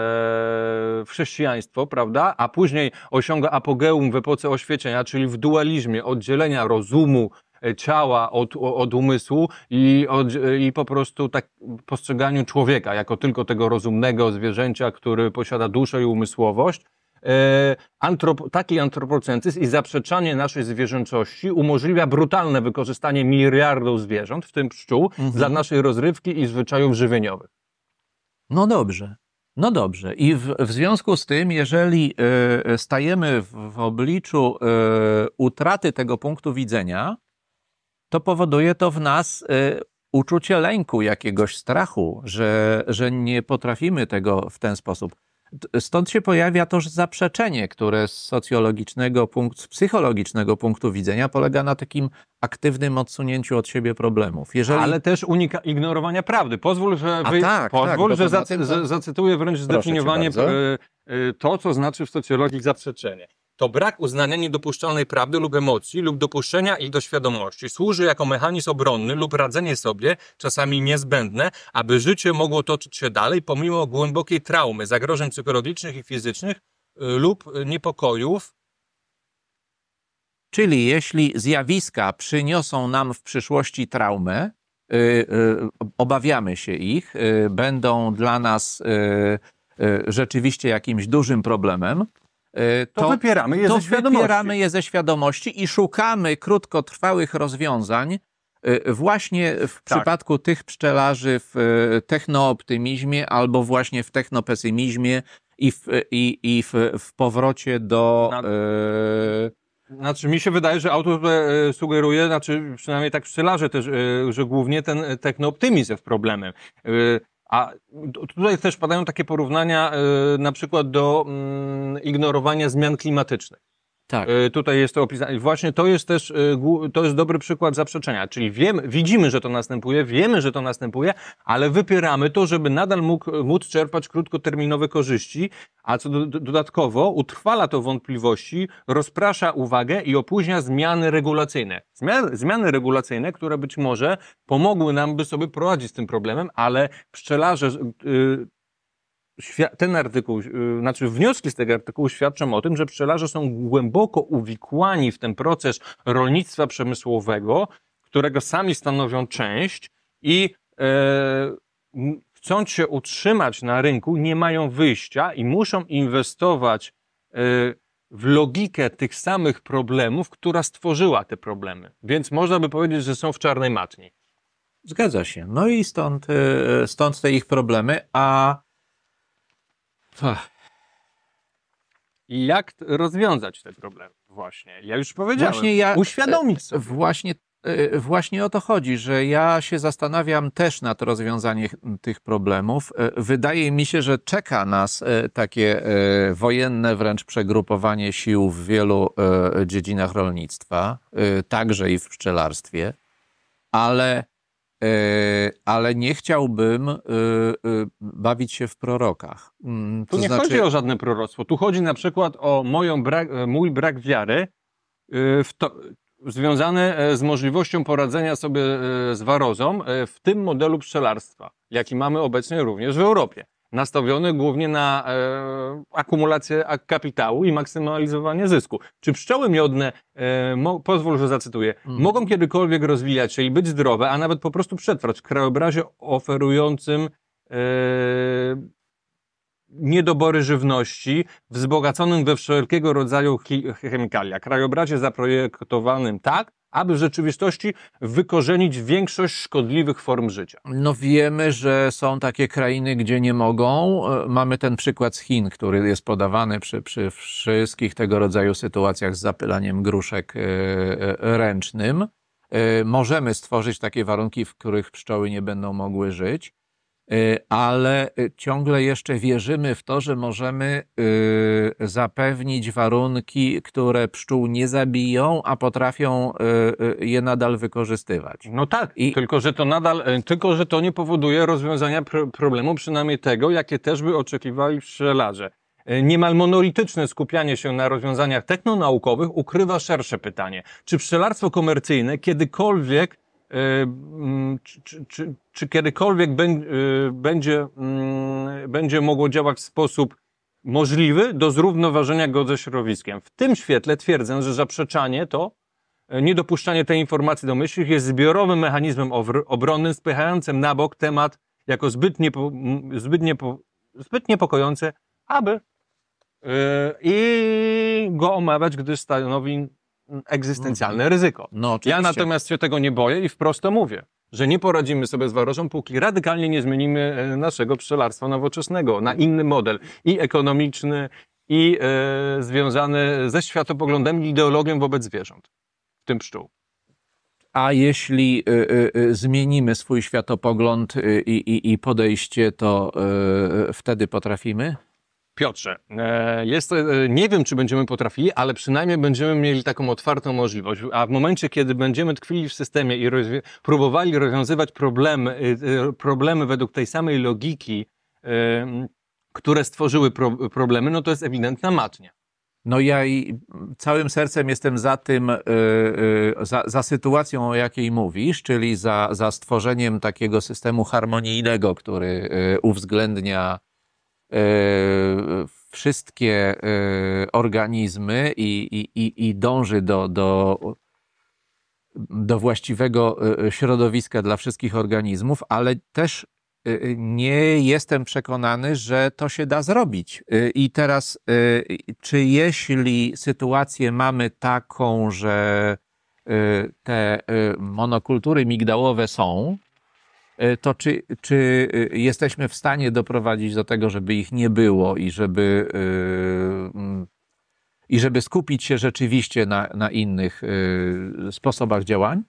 w chrześcijaństwo, prawda, a później osiąga apogeum w epoce oświecenia, czyli w dualizmie oddzielenia rozumu E, ciała od, od umysłu i, od, e, i po prostu tak postrzeganiu człowieka jako tylko tego rozumnego zwierzęcia, który posiada duszę i umysłowość. E, antrop, taki antropocentyzm i zaprzeczanie naszej zwierzęczości umożliwia brutalne wykorzystanie miliardów zwierząt, w tym pszczół, mhm. dla naszej rozrywki i zwyczajów żywieniowych. No dobrze. No dobrze, i w, w związku z tym, jeżeli y, stajemy w, w obliczu y, utraty tego punktu widzenia, to powoduje to w nas y, uczucie lęku, jakiegoś strachu, że, że nie potrafimy tego w ten sposób. Stąd się pojawia też zaprzeczenie, które z socjologicznego, punktu, z psychologicznego punktu widzenia polega na takim aktywnym odsunięciu od siebie problemów. Jeżeli... Ale też unika ignorowania prawdy. Pozwól, że, wy... tak, tak Pozwól, tak, że znaczy- zacy... zacytuję wręcz zdefiniowanie y, y, to, co znaczy w socjologii zaprzeczenie to brak uznania niedopuszczalnej prawdy lub emocji lub dopuszczenia ich do świadomości służy jako mechanizm obronny lub radzenie sobie, czasami niezbędne, aby życie mogło toczyć się dalej pomimo głębokiej traumy, zagrożeń psychologicznych i fizycznych y, lub niepokojów. Czyli jeśli zjawiska przyniosą nam w przyszłości traumę, yy, yy, obawiamy się ich, yy, będą dla nas y, y, rzeczywiście jakimś dużym problemem, E, to, to wypieramy je to ze świadomości. Wypieramy je ze świadomości i szukamy krótkotrwałych rozwiązań, e, Właśnie w tak. przypadku tych pszczelarzy w e, technooptymizmie albo właśnie w technopesymizmie i w, i, i w, w powrocie do. Na, Znaczy, mi się wydaje, że autor sugeruje, znaczy przynajmniej tak pszczelarze też, że głównie ten technooptymizm jest problemem. A tutaj też padają takie porównania y, na przykład do mm, ignorowania zmian klimatycznych. Tak. Y, tutaj jest to opisane. Właśnie to jest też y, to jest dobry przykład zaprzeczenia. Czyli wiemy, widzimy, że to następuje, wiemy, że to następuje, ale wypieramy to, żeby nadal mógł, móc czerpać krótkoterminowe korzyści, a co do, dodatkowo utrwala to wątpliwości, rozprasza uwagę i opóźnia zmiany regulacyjne. Zmiany, zmiany regulacyjne, które być może pomogły nam, by sobie poradzić z tym problemem, ale pszczelarze, y, ten artykuł, y, znaczy wnioski z tego artykułu świadczą o tym, że pszczelarze są głęboko uwikłani w ten proces rolnictwa przemysłowego, którego sami stanowią część i e, chcąc się utrzymać na rynku, nie mają wyjścia i muszą inwestować e, w logikę tych samych problemów, która stworzyła te problemy. Więc można by powiedzieć, że są w czarnej matni. Zgadza się. No i stąd, e, stąd te ich problemy, a jak rozwiązać te problemy? Właśnie, ja już powiedziałem. Właśnie ja- Uświadomić e, sobie. Właśnie, e, właśnie o to chodzi, że ja się zastanawiam też nad rozwiązaniem tych problemów. E, wydaje mi się, że czeka nas takie wojenne wręcz przegrupowanie sił w wielu dziedzinach rolnictwa, także i w pszczelarstwie, ale E, ale nie chciałbym e, e, bawić się w prorokach. Mm, to tu nie znaczy... chodzi o żadne proroctwo. Tu chodzi na przykład o moją brak, mój brak wiary w to, z możliwością poradzenia sobie z warozą w tym modelu pszczelarstwa, jaki mamy obecnie również w Europie nastawiony głównie na e, akumulację kapitału i maksymalizowanie zysku. Czy pszczoły miodne, e, mo, pozwól, że zacytuję, mhm. mogą kiedykolwiek rozwijać się i być zdrowe, a nawet po prostu przetrwać w krajobrazie oferującym e, niedobory żywności, wzbogaconym we wszelkiego rodzaju chemikalia, krajobrazie zaprojektowanym tak, aby w rzeczywistości wykorzenić większość szkodliwych form życia. No wiemy, że są takie krainy, gdzie nie mogą. E, mamy ten przykład z Chin, który jest podawany przy, przy wszystkich tego rodzaju sytuacjach z zapylaniem gruszek e, e, ręcznym. Możemy stworzyć takie warunki, w których pszczoły nie będą mogły żyć. Y, ale y, ciągle jeszcze wierzymy w to, że możemy y, zapewnić warunki, które pszczół nie zabiją, a potrafią je nadal wykorzystywać. No tak, I... tylko że to nadal, tylko że to nie powoduje rozwiązania pro problemu, przynajmniej tego, jakie też by oczekiwali pszczelarze. Niemal monolityczne skupianie się na rozwiązaniach technonaukowych ukrywa szersze pytanie. Czy pszczelarstwo komercyjne kiedykolwiek Y, mm, czy, czy, czy, kiedykolwiek y, będzie, mm, będzie mogło działać w sposób możliwy do zrównoważenia go ze środowiskiem. W tym świetle twierdzę, że zaprzeczanie to, y, niedopuszczanie tej informacji do myśli jest zbiorowym mechanizmem obronnym spychającym na bok temat jako zbyt, niepo, zbyt, niepo, zbyt niepokojący, aby yy, i go omawiać, gdyż stanowi Mhm. egzystencjalne ryzyko. No, ja natomiast się tego nie boję i wprost to mówię, że nie poradzimy sobie z warożą, póki radykalnie nie zmienimy e, naszego pszczelarstwa nowoczesnego na inny model i ekonomiczny, i e, związany ze światopoglądem i ideologią wobec zwierząt, w tym pszczół a jeśli y, y, zmienimy swój światopogląd i, podejście, to y, wtedy potrafimy? Piotrze, e, jest, e, nie wiem, czy będziemy potrafili, ale przynajmniej będziemy mieli taką otwartą możliwość. A w momencie, kiedy będziemy tkwili w systemie i rozwi- próbowali rozwiązywać problemy, e, problemy według tej samej logiki, które stworzyły pro- problemy, no to jest ewidentna matnia. No ja i całym sercem jestem za tym, za, za, sytuacją, o jakiej mówisz, czyli za, za stworzeniem takiego systemu harmonijnego, który uwzględnia E, wszystkie e, organizmy i, i, i dąży do, do, do właściwego e, środowiska dla wszystkich organizmów, ale też nie jestem przekonany, że to się da zrobić. I teraz, czy jeśli sytuację mamy taką, że te monokultury migdałowe są, E, to czy, czy e, jesteśmy w stanie doprowadzić do tego, żeby ich nie było i żeby, e, mm, i żeby skupić się rzeczywiście na, na innych sposobach działań?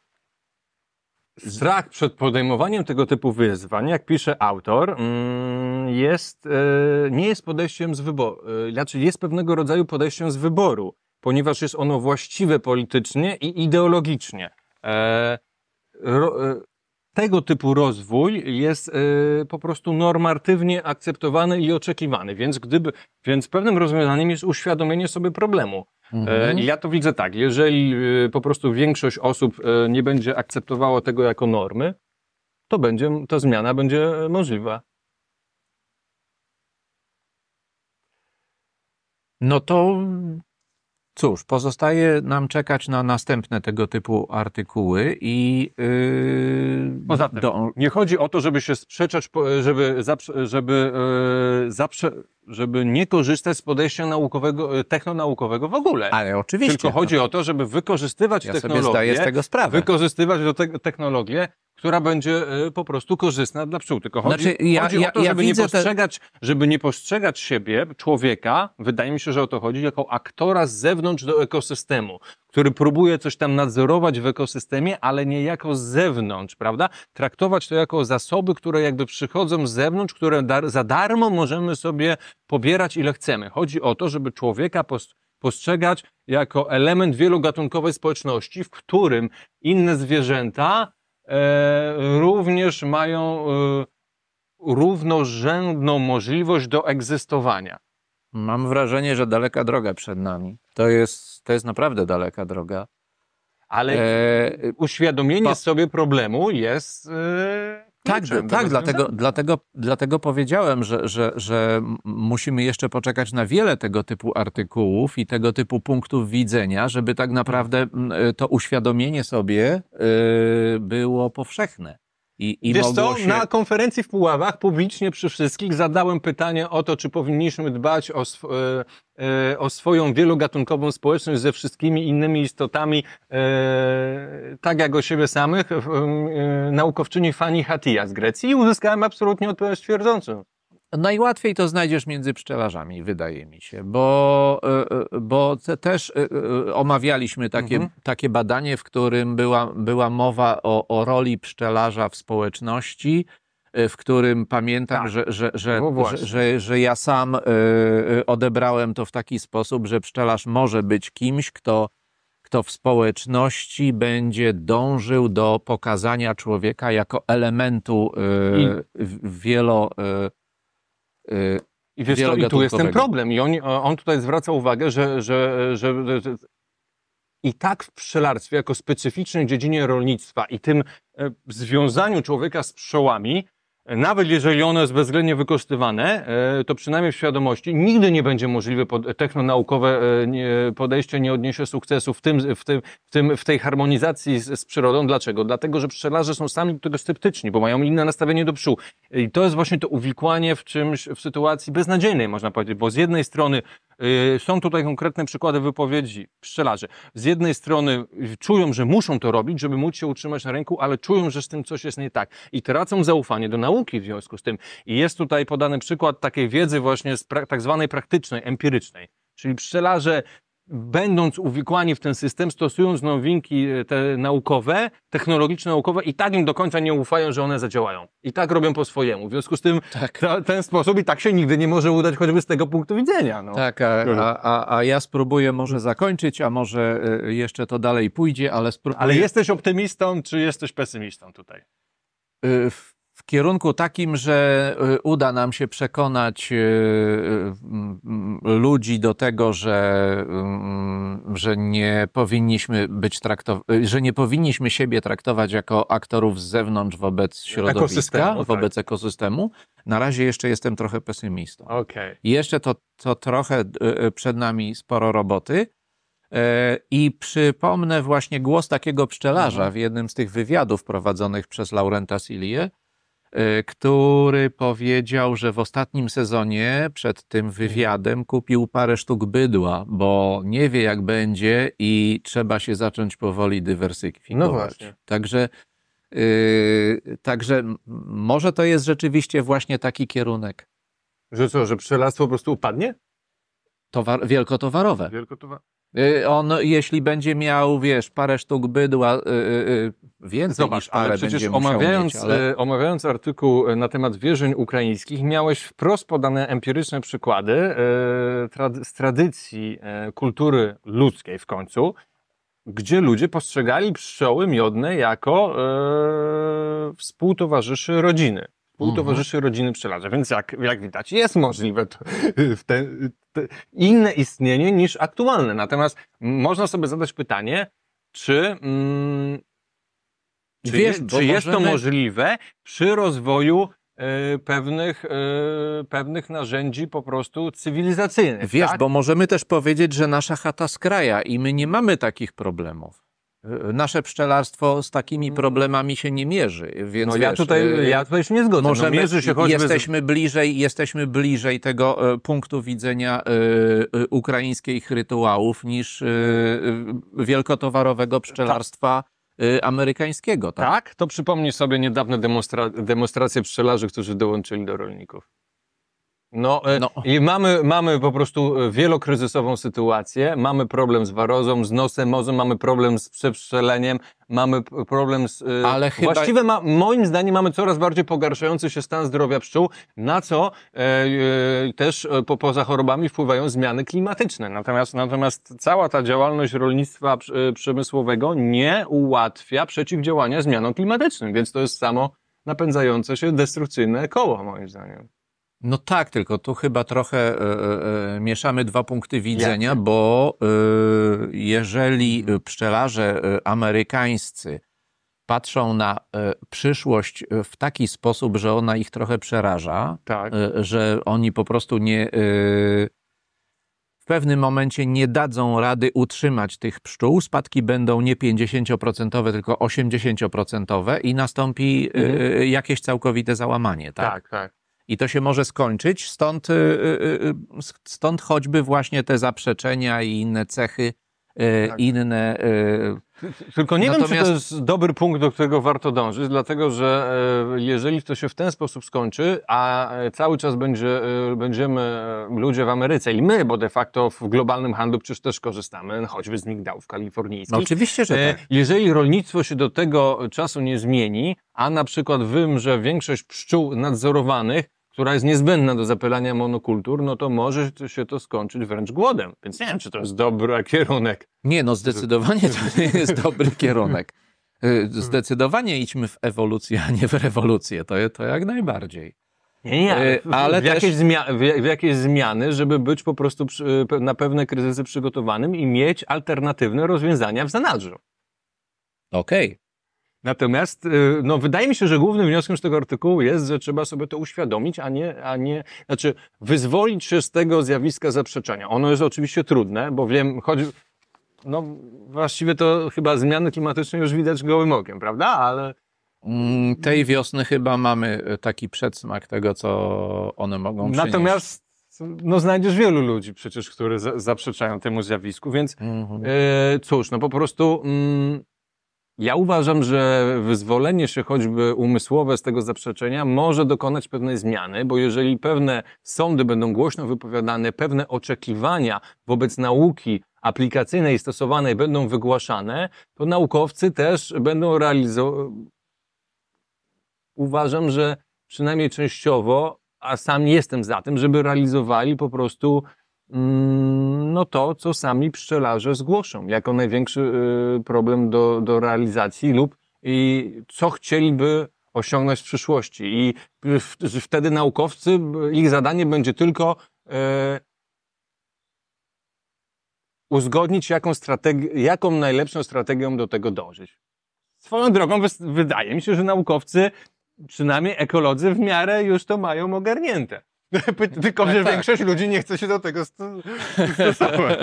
Strach przed podejmowaniem tego typu wyzwań, jak pisze autor, mm, jest, nie jest podejściem z wyboru, znaczy jest pewnego rodzaju podejściem z wyboru, ponieważ jest ono właściwe politycznie i ideologicznie tego typu rozwój jest y, po prostu normatywnie akceptowany i oczekiwany. Więc, gdyby, więc pewnym rozwiązaniem jest uświadomienie sobie problemu. Mhm. E, ja to widzę tak, jeżeli y, po prostu większość osób y, nie będzie akceptowała tego jako normy, to będzie, ta zmiana będzie możliwa. No to Cóż, pozostaje nam czekać na następne tego typu artykuły i. Yy, Poza tym, do... nie chodzi o to, żeby się sprzeczać, żeby, żeby, yy, żeby nie korzystać z podejścia naukowego, yy, technonaukowego w ogóle. Ale oczywiście. Tylko chodzi no. o to, żeby wykorzystywać ja technologię. Sobie zdaję z tego sprawę. Wykorzystywać do te technologię która będzie e, po prostu korzystna dla pszczół. Tylko chodzi, znaczy, ja, chodzi ja, o to, żeby, ja nie postrzegać, te... żeby nie postrzegać siebie, człowieka, wydaje mi się, że o to chodzi, jako aktora z zewnątrz do ekosystemu, który próbuje coś tam nadzorować w ekosystemie, ale nie jako z zewnątrz, prawda? Traktować to jako zasoby, które jakby przychodzą z zewnątrz, które dar za darmo możemy sobie pobierać ile chcemy. Chodzi o to, żeby człowieka postrzegać jako element wielogatunkowej społeczności, w którym inne zwierzęta E, również mają e, równorzędną możliwość do egzystowania. Mam wrażenie, że daleka droga przed nami. To jest, to jest naprawdę daleka droga. Ale e... uświadomienie sobie problemu jest. E tak, tak dlatego, dlatego, dlatego powiedziałem, że, że, że musimy jeszcze poczekać na wiele tego typu artykułów i tego typu punktów widzenia, żeby tak naprawdę to uświadomienie sobie y, było powszechne. I, i Wiesz co, się... na konferencji w Puławach publicznie przy wszystkich zadałem pytanie o to, czy powinniśmy dbać o, sw e, e o swoją wielogatunkową społeczność ze wszystkimi innymi istotami, e, tak jak o siebie samych, e, naukowczyni Fani Hatia z Grecji i uzyskałem absolutnie odpowiedź twierdzącą, Najłatwiej to znajdziesz między pszczelarzami, wydaje mi się, bo, e, e, bo te też e, omawialiśmy takie, mhm. takie badanie, w którym była, była mowa o, o roli pszczelarza w społeczności, w którym pamiętam, tak. że, że, że, no że, że, ja sam odebrałem to w taki sposób, że pszczelarz może być kimś, kto, kto w społeczności będzie dążył do pokazania człowieka jako elementu y, wielo, i wiesz i tu jest ten problem. I on, on tutaj zwraca uwagę, że, że, że, że i tak w pszczelarstwie, jako specyficznej dziedzinie rolnictwa i tym e, związaniu człowieka z pszczołami, nawet jeżeli ono jest bezwzględnie wykorzystywane, e, to przynajmniej w świadomości nigdy nie będzie możliwe technonaukowe e, podejście, nie odniesie sukcesu w, tym, w, tym, w, tym, w tej harmonizacji z, z przyrodą. Dlaczego? Dlatego, że pszczelarze są sami do tego sceptyczni, bo mają inne nastawienie do pszczół. I to jest właśnie to uwikłanie w czymś, w sytuacji beznadziejnej, można powiedzieć, bo z jednej strony Y, są tutaj konkretne przykłady wypowiedzi pszczelarzy. Z jednej strony czują, że muszą to robić, żeby móc się utrzymać na rynku, ale czują, że z tym coś jest nie tak i tracą zaufanie do nauki w związku z tym. I jest tutaj podany przykład takiej wiedzy właśnie tak zwanej praktycznej, empirycznej. Czyli pszczelarze będąc uwikłani w ten system, stosując nowinki e, te naukowe, technologiczne, naukowe i tak im do końca nie ufają, że one zadziałają. I tak robią po swojemu. W związku z tym tak. ta, ten sposób i tak się nigdy nie może udać, choćby z tego punktu widzenia. No. Tak, a, a, a ja spróbuję może zakończyć, a może e, jeszcze to dalej pójdzie, ale spróbuję... Ale jesteś optymistą, czy jesteś pesymistą tutaj? E, kierunku takim, że y, uda nam się przekonać y, y, ludzi do tego, że, mm, że nie powinniśmy być traktow- że nie powinniśmy siebie traktować jako aktorów z zewnątrz wobec środowiska, ekosystemu, tak. wobec tak. ekosystemu. Na razie jeszcze jestem trochę pesymistą. Okay. Jeszcze to, to trochę przed nami sporo roboty. E, I przypomnę właśnie głos takiego pszczelarza mhm. w jednym z tych wywiadów prowadzonych przez Laurenta Silie. E, który powiedział, że w ostatnim sezonie przed tym wywiadem kupił parę sztuk bydła, bo nie wie jak będzie i trzeba się zacząć powoli dywersyfikować. No właśnie. Także, yy, także może to jest rzeczywiście właśnie taki kierunek. Że co, że pszczelarstwo po prostu upadnie? Towar, wielkotowarowe. Wielkotowarowe. Y, on, jeśli będzie miał, wiesz, parę sztuk bydła, y, y, więcej Zobacz, niż parę ale przecież omawiając, mieć, ale... omawiając artykuł na temat wierzeń ukraińskich, miałeś wprost podane empiryczne przykłady z tradycji kultury ludzkiej w końcu, gdzie ludzie postrzegali pszczoły miodne jako współtowarzyszy rodziny. Półtowarzyszy mhm. rodziny pszczelarza, więc jak, jak widać, jest możliwe to, te, te inne istnienie niż aktualne. Natomiast można sobie zadać pytanie, czy, mm, czy, wie, jest, czy jest, to możliwe przy rozwoju y, pewnych, y, pewnych narzędzi po prostu cywilizacyjnych. Wiesz, tak? bo możemy też powiedzieć, że nasza chata skraja i my nie mamy takich problemów. Y, nasze pszczelarstwo z takimi mhm. problemami się nie mierzy. Więc no ja, wiesz, tutaj, y, ja tutaj się nie zgodzę. No, możemy, no mierzy się choćby... jesteśmy, bliżej, jesteśmy bliżej tego e, punktu widzenia e, e, ukraińskich rytuałów niż wielkotowarowego tak. pszczelarstwa amerykańskiego. Tak? tak? To przypomnij sobie niedawne demonstra demonstracje pszczelarzy, którzy dołączyli do rolników. No, e, no, i mamy, mamy po prostu e, wielokryzysową sytuację, mamy problem z warozą, z nosem, mozą, mamy problem z przestrzeleniem, mamy problem z... E, Ale chyba... Właściwie ma, moim zdaniem mamy coraz bardziej pogarszający się stan zdrowia pszczół, na co e, e, też po, poza chorobami wpływają zmiany klimatyczne. Natomiast, natomiast cała ta działalność rolnictwa przemysłowego nie ułatwia przeciwdziałania zmianom klimatycznym, więc to jest samo napędzające się destrukcyjne koło moim zdaniem. No tak, tylko tu chyba trochę e, e, e mieszamy dwa punkty widzenia, bo e, jeżeli pszczelarze e, amerykańscy patrzą na e, przyszłość w taki sposób, że ona ich trochę przeraża, tak. że oni po prostu nie w pewnym momencie nie dadzą rady utrzymać tych pszczół, spadki będą nie 50%, tylko 80% i nastąpi mhm. jakieś całkowite załamanie, tak? Tak, tak i to się może skończyć. Stąd, y, y, y, stąd choćby właśnie te zaprzeczenia i inne cechy, tak. inne. Tylko nie Natomiast... wiem, czy to jest dobry punkt, do którego warto dążyć, dlatego że jeżeli to się w ten sposób skończy, a cały czas będzie, będziemy ludzie w Ameryce i my, bo de facto w globalnym handlu przecież też korzystamy, choćby z migdałów kalifornijskich. No oczywiście, że tak. Jeżeli rolnictwo się do tego czasu nie zmieni, a na przykład że większość pszczół nadzorowanych, która jest niezbędna do zapylania monokultur, no to może się to skończyć wręcz głodem. Więc nie wiem, czy to jest dobry kierunek. Nie, no zdecydowanie to nie jest dobry kierunek. Y, zdecydowanie idźmy w ewolucję, a nie w rewolucję. To, to jak najbardziej. Nie, nie, ale y, w, też... jakieś w, jakieś zmiany, żeby być po prostu przy, y, na pewne kryzysy przygotowanym i mieć alternatywne rozwiązania w zanadrzu. Okej. Okay. Natomiast y, no, wydaje mi się, że głównym wnioskiem z tego artykułu jest, że trzeba sobie to uświadomić, a nie, a nie znaczy wyzwolić się z tego zjawiska zaprzeczenia. Ono jest oczywiście trudne, bo wiem, choć no, właściwie to chyba zmiany klimatyczne już widać gołym okiem, prawda? Ale, mm, tej wiosny chyba mamy y, taki przedsmak tego, co one mogą przynieść. Natomiast no, znajdziesz wielu ludzi przecież, którzy zaprzeczają temu zjawisku, więc mm e, cóż, no po prostu mm, ja uważam, że wyzwolenie się choćby umysłowe z tego zaprzeczenia może dokonać pewnej zmiany, bo jeżeli pewne sądy będą głośno wypowiadane, pewne oczekiwania wobec nauki aplikacyjnej i stosowanej będą wygłaszane, to naukowcy też będą realizować. Uważam, że przynajmniej częściowo, a sam jestem za tym, żeby realizowali po prostu Mm, no to, co sami pszczelarze zgłoszą jako największy y, problem do, do realizacji lub i co chcieliby osiągnąć w przyszłości. I wtedy naukowcy, ich zadanie będzie tylko y, uzgodnić, jaką, strategię, jaką najlepszą strategią do tego dążyć. Swoją drogą wydaje mi się, że naukowcy, przynajmniej ekolodzy, w miarę już to mają ogarnięte. Tylko, że tak. większość ludzi nie chce się do tego stosować.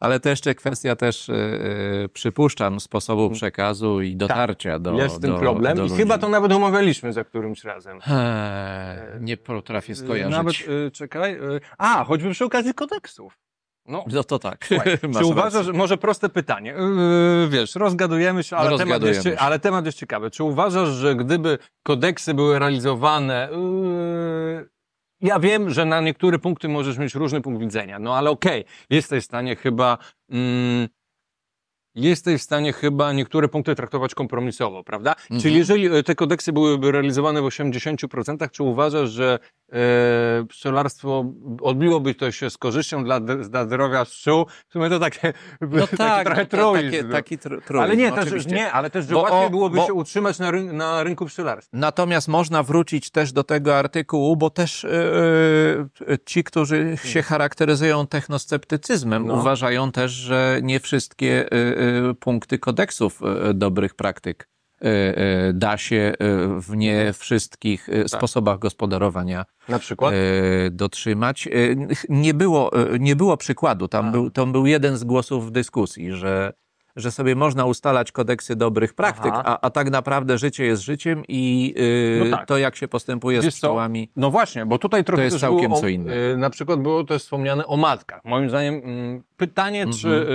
Ale to jeszcze kwestia też, yy, przypuszczam, sposobu mm. przekazu i tak. dotarcia tak, do Jest ten problem do i chyba to nawet omawialiśmy za którymś razem. Eee, nie potrafię y, skojarzyć. Nawet, yy, czekaj, yy, a, choćby przy okazji kodeksów. No, no to tak. Słuchaj, czy uważasz, rację. może proste pytanie, yy, wiesz, rozgadujemy się, ale, rozgadujemy temat jest, ale temat jest ciekawy. Czy uważasz, że gdyby kodeksy były realizowane yy, ja wiem, że na niektóre punkty możesz mieć różny punkt widzenia, no ale okej, okay, jesteś w stanie chyba mm, jesteś w stanie chyba niektóre punkty traktować kompromisowo, prawda? Mhm. Czyli jeżeli e, te kodeksy byłyby realizowane w 80%, czy uważasz, że e, pszczelarstwo odbiłoby to się z korzyścią dla, dla zdrowia pszczół? W sumie to takie, no taki tak, trochę no truizm. Takie, no. taki truizm, ale nie, też, nie, ale też, że bo łatwiej byłoby bo... się utrzymać na, na rynku pszczelarstwa. Natomiast można wrócić też do tego artykułu, bo też e, e, ci, którzy się charakteryzują technosceptycyzmem, no. uważają też, że nie wszystkie yy, Y, punkty kodeksów y, y, dobrych praktyk da się w nie wszystkich tak. sposobach gospodarowania na przykład? dotrzymać. Nie było, nie było przykładu, tam był, to był jeden z głosów w dyskusji, że, że sobie można ustalać kodeksy dobrych praktyk, a, a, tak naprawdę życie jest życiem i no tak. to, jak się postępuje Wiesz z pszczołami. No właśnie, bo tutaj trochę to jest całkiem było, co inne. na przykład było też wspomniane o matkach. Moim zdaniem mm, pytanie, czy mhm.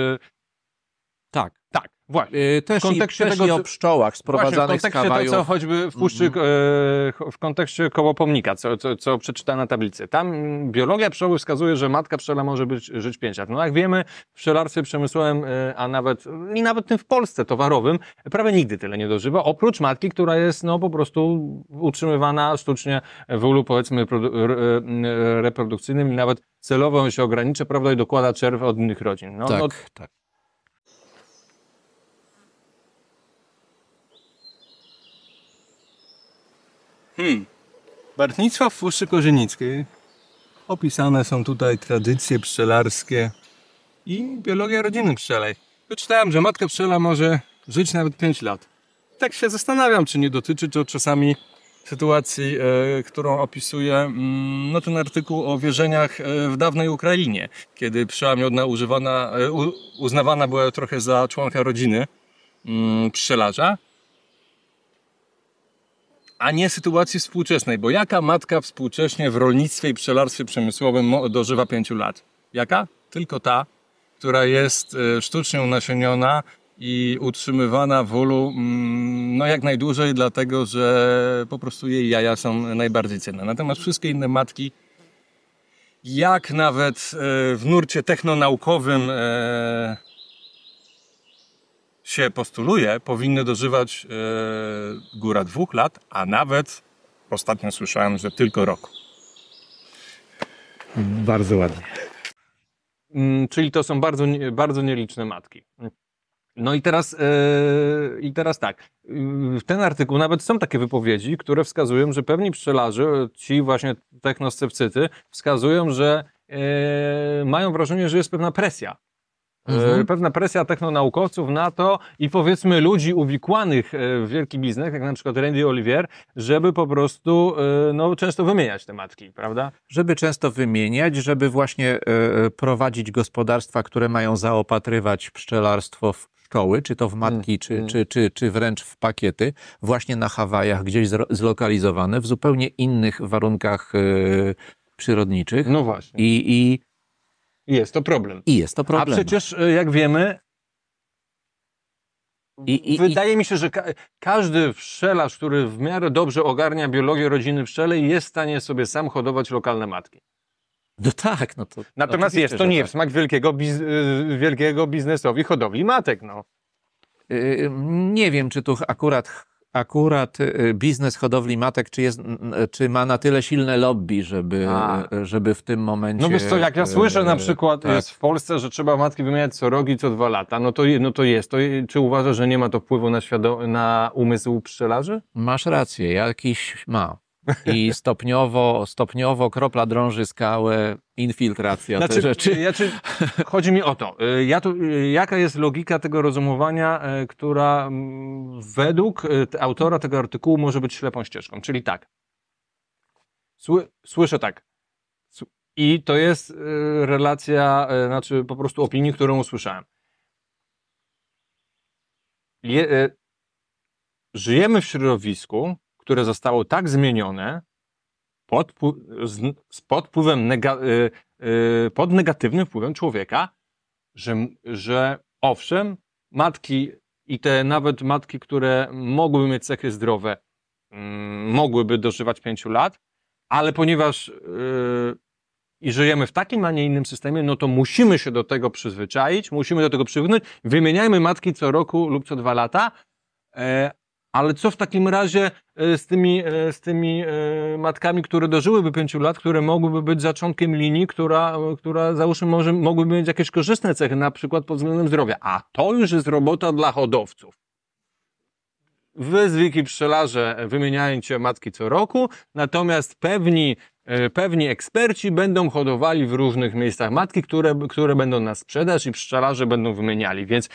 Tak. Tak, właśnie. Yy, też w kontekście i, też tego, o pszczołach sprowadzanych właśnie, w kontekście tego, To, co choćby w Puszczy, yy, w kontekście kołopomnika, co, co, co przeczyta na tablicy. Tam biologia pszczoły wskazuje, że matka pszczela może być, żyć 5 lat. No jak wiemy, w pszczelarstwie przemysłowym, yy, a nawet i nawet tym w Polsce towarowym, prawie nigdy tyle nie dożywa, oprócz matki, która jest no po prostu utrzymywana sztucznie w ulu powiedzmy y, y, reprodukcyjnym i nawet celowo się ogranicza, prawda, i dokłada czerw od innych rodzin. No, tak, no, tak. Hmm. Bartnictwa w Puszczy Korzenickiej. Opisane są tutaj tradycje pszczelarskie i biologia rodziny pszczelej. Wyczytałem, że matka pszczela może żyć nawet 5 lat. Tak się zastanawiam, czy nie dotyczy to czasami sytuacji, e, którą opisuje mm, no, ten artykuł o wierzeniach e, w dawnej Ukrainie, kiedy pszczoła miodna używana, e, uznawana była trochę za członka rodziny mm, pszczelarza a nie sytuacji współczesnej, bo jaka matka współcześnie w rolnictwie i pszczelarstwie przemysłowym dożywa 5 lat? Jaka? Tylko ta, która jest e, sztucznie unasieniona i utrzymywana w ulu mm, no jak najdłużej, dlatego że po prostu jej jaja są najbardziej cenne. Natomiast wszystkie inne matki, jak nawet e, w nurcie technonaukowym e, się postuluje, powinny dożywać yy, góra dwóch lat, a nawet ostatnio słyszałem, że tylko roku. Bardzo ładnie. Mm, czyli to są bardzo, bardzo nieliczne matki. No i teraz, yy, i teraz tak. W ten artykuł nawet są takie wypowiedzi, które wskazują, że pewni pszczelarzy, ci właśnie technoscepcycy, wskazują, że yy, mają wrażenie, że jest pewna presja E, mhm. Pewna presja technonaukowców na to i powiedzmy ludzi uwikłanych e, w wielki biznes, jak na przykład Randy Olivier, żeby po prostu e, no, często wymieniać te matki, prawda? Żeby często wymieniać, żeby właśnie prowadzić gospodarstwa, które mają zaopatrywać pszczelarstwo w szkoły, czy to w matki, czy, mm, czy, mm. czy, czy wręcz w pakiety, właśnie na Hawajach, gdzieś zlokalizowane, w zupełnie innych warunkach przyrodniczych. No właśnie. I, i i jest to problem. I jest to problem. A przecież, e, jak wiemy, I, i, wydaje i... mi się, że ka każdy pszczelarz, który w miarę dobrze ogarnia biologię rodziny pszczelej, jest w stanie sobie sam hodować lokalne matki. No tak, no to. Natomiast jest to nie tak. w smak wielkiego, biz e, wielkiego biznesowi hodowli matek, no. Yy, nie wiem, czy tu akurat akurat y, y, biznes hodowli matek, czy, jest, czy ma na tyle silne lobby, żeby, żeby w tym momencie... No wiesz co, jak ja y, słyszę na przykład tak. jest w Polsce, że trzeba matki wymieniać co rok i co dwa lata, no to, no to jest. To, czy uważasz, że nie ma to wpływu na, świado- na umysł pszczelarzy? Masz rację, jakiś ma i stopniowo, stopniowo kropla drąży skałę, infiltracja, znaczy, te rzeczy. Ja, czy, chodzi mi o to, y, ja tu, y, jaka jest logika tego rozumowania, y, która mm, według autora tego artykułu może być ślepą ścieżką, czyli tak, Sły, słyszę tak, i to jest relacja, znaczy po prostu opinii, którą usłyszałem. Je, żyjemy w środowisku, które zostało tak zmienione pod, pod wpływem nega, y, y, pod negatywnym wpływem człowieka, że, że owszem, matki i te nawet matki, które mogłyby mieć cechy zdrowe, mm, mogłyby dożywać pięciu lat, ale ponieważ y, i żyjemy w takim, a nie innym systemie, no to musimy się do tego przyzwyczaić, musimy do tego przywyknąć. Wymieniajmy matki co roku lub co dwa lata, e, ale co w takim razie e, z tymi, e, z tymi e, matkami, które dożyłyby pięciu lat, które mogłyby być zaczątkiem linii, która, która załóżmy może, mogłyby mieć jakieś korzystne cechy, na przykład pod względem zdrowia. A to już jest robota dla hodowców. Wy z wiki pszczelarze wymieniajcie matki co roku, natomiast pewni, pewni eksperci będą hodowali w różnych miejscach matki, które, które będą na sprzedaż i pszczelarze będą wymieniali, więc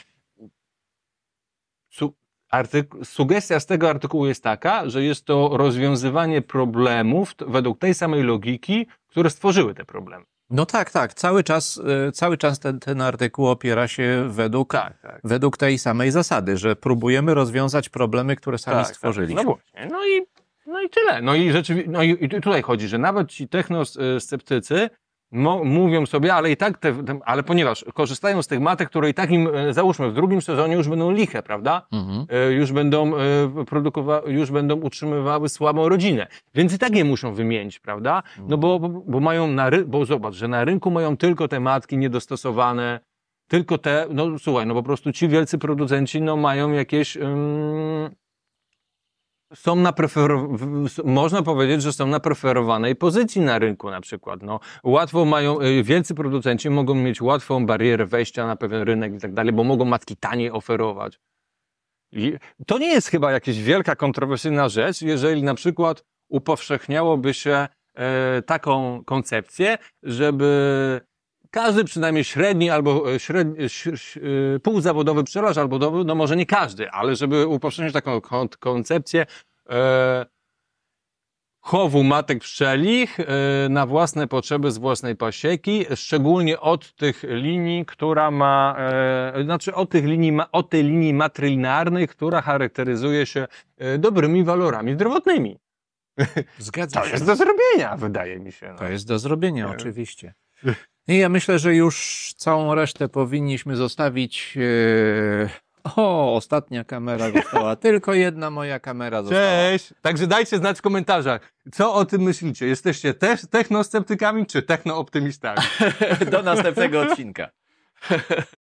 Artyku- sugestia z tego artykułu jest taka, że jest to rozwiązywanie problemów t- według tej samej logiki, które stworzyły te problemy. No tak, tak. Cały czas, e, cały czas ten, ten artykuł opiera się według, Tak, tak. według tej samej zasady, że próbujemy rozwiązać problemy, które sami Tak, tak. stworzyliśmy. No właśnie. No i, no i tyle. No i, rzeczywi- no i, i tutaj chodzi, że nawet ci technosceptycy Mo, mówią sobie, ale i tak, te, te, ale ponieważ korzystają z tych matek, które i tak im, e, załóżmy, w drugim sezonie już będą liche, prawda? Mhm. E, już będą e, produkowały, już będą utrzymywały słabą rodzinę. Więc i tak je muszą wymienić, prawda? No bo, bo, bo mają, na ry- bo zobacz, że na rynku mają tylko te matki niedostosowane, tylko te, no słuchaj, no po prostu ci wielcy producenci, no mają jakieś są na prefer... można powiedzieć, że są na preferowanej pozycji na rynku na przykład. No, łatwo mają, y, wielcy producenci mogą mieć łatwą barierę wejścia na pewien rynek i tak dalej, bo mogą matki taniej oferować. I to nie jest chyba jakaś wielka, kontrowersyjna rzecz, jeżeli na przykład upowszechniałoby się e, taką koncepcję, żeby każdy przynajmniej średni albo e, średni, e, e, półzawodowy pszczelarz albo no może nie każdy, ale żeby upowszechnić taką koncepcję e, chowu matek pszczelich e, na własne potrzeby z własnej pasieki, szczególnie od tych linii, która ma, e, znaczy od, tych linii, od tej linii matrylinarnej, która charakteryzuje się dobrymi walorami zdrowotnymi. to się. To jest do zrobienia, wydaje mi się. No. To jest do zrobienia, oczywiście. I ja myślę, że już całą resztę powinniśmy zostawić. E, o, ostatnia kamera została. Tylko jedna moja kamera została. Cześć! Także dajcie znać w komentarzach, co o tym myślicie. Jesteście też technosceptykami czy technooptymistami? Do następnego odcinka.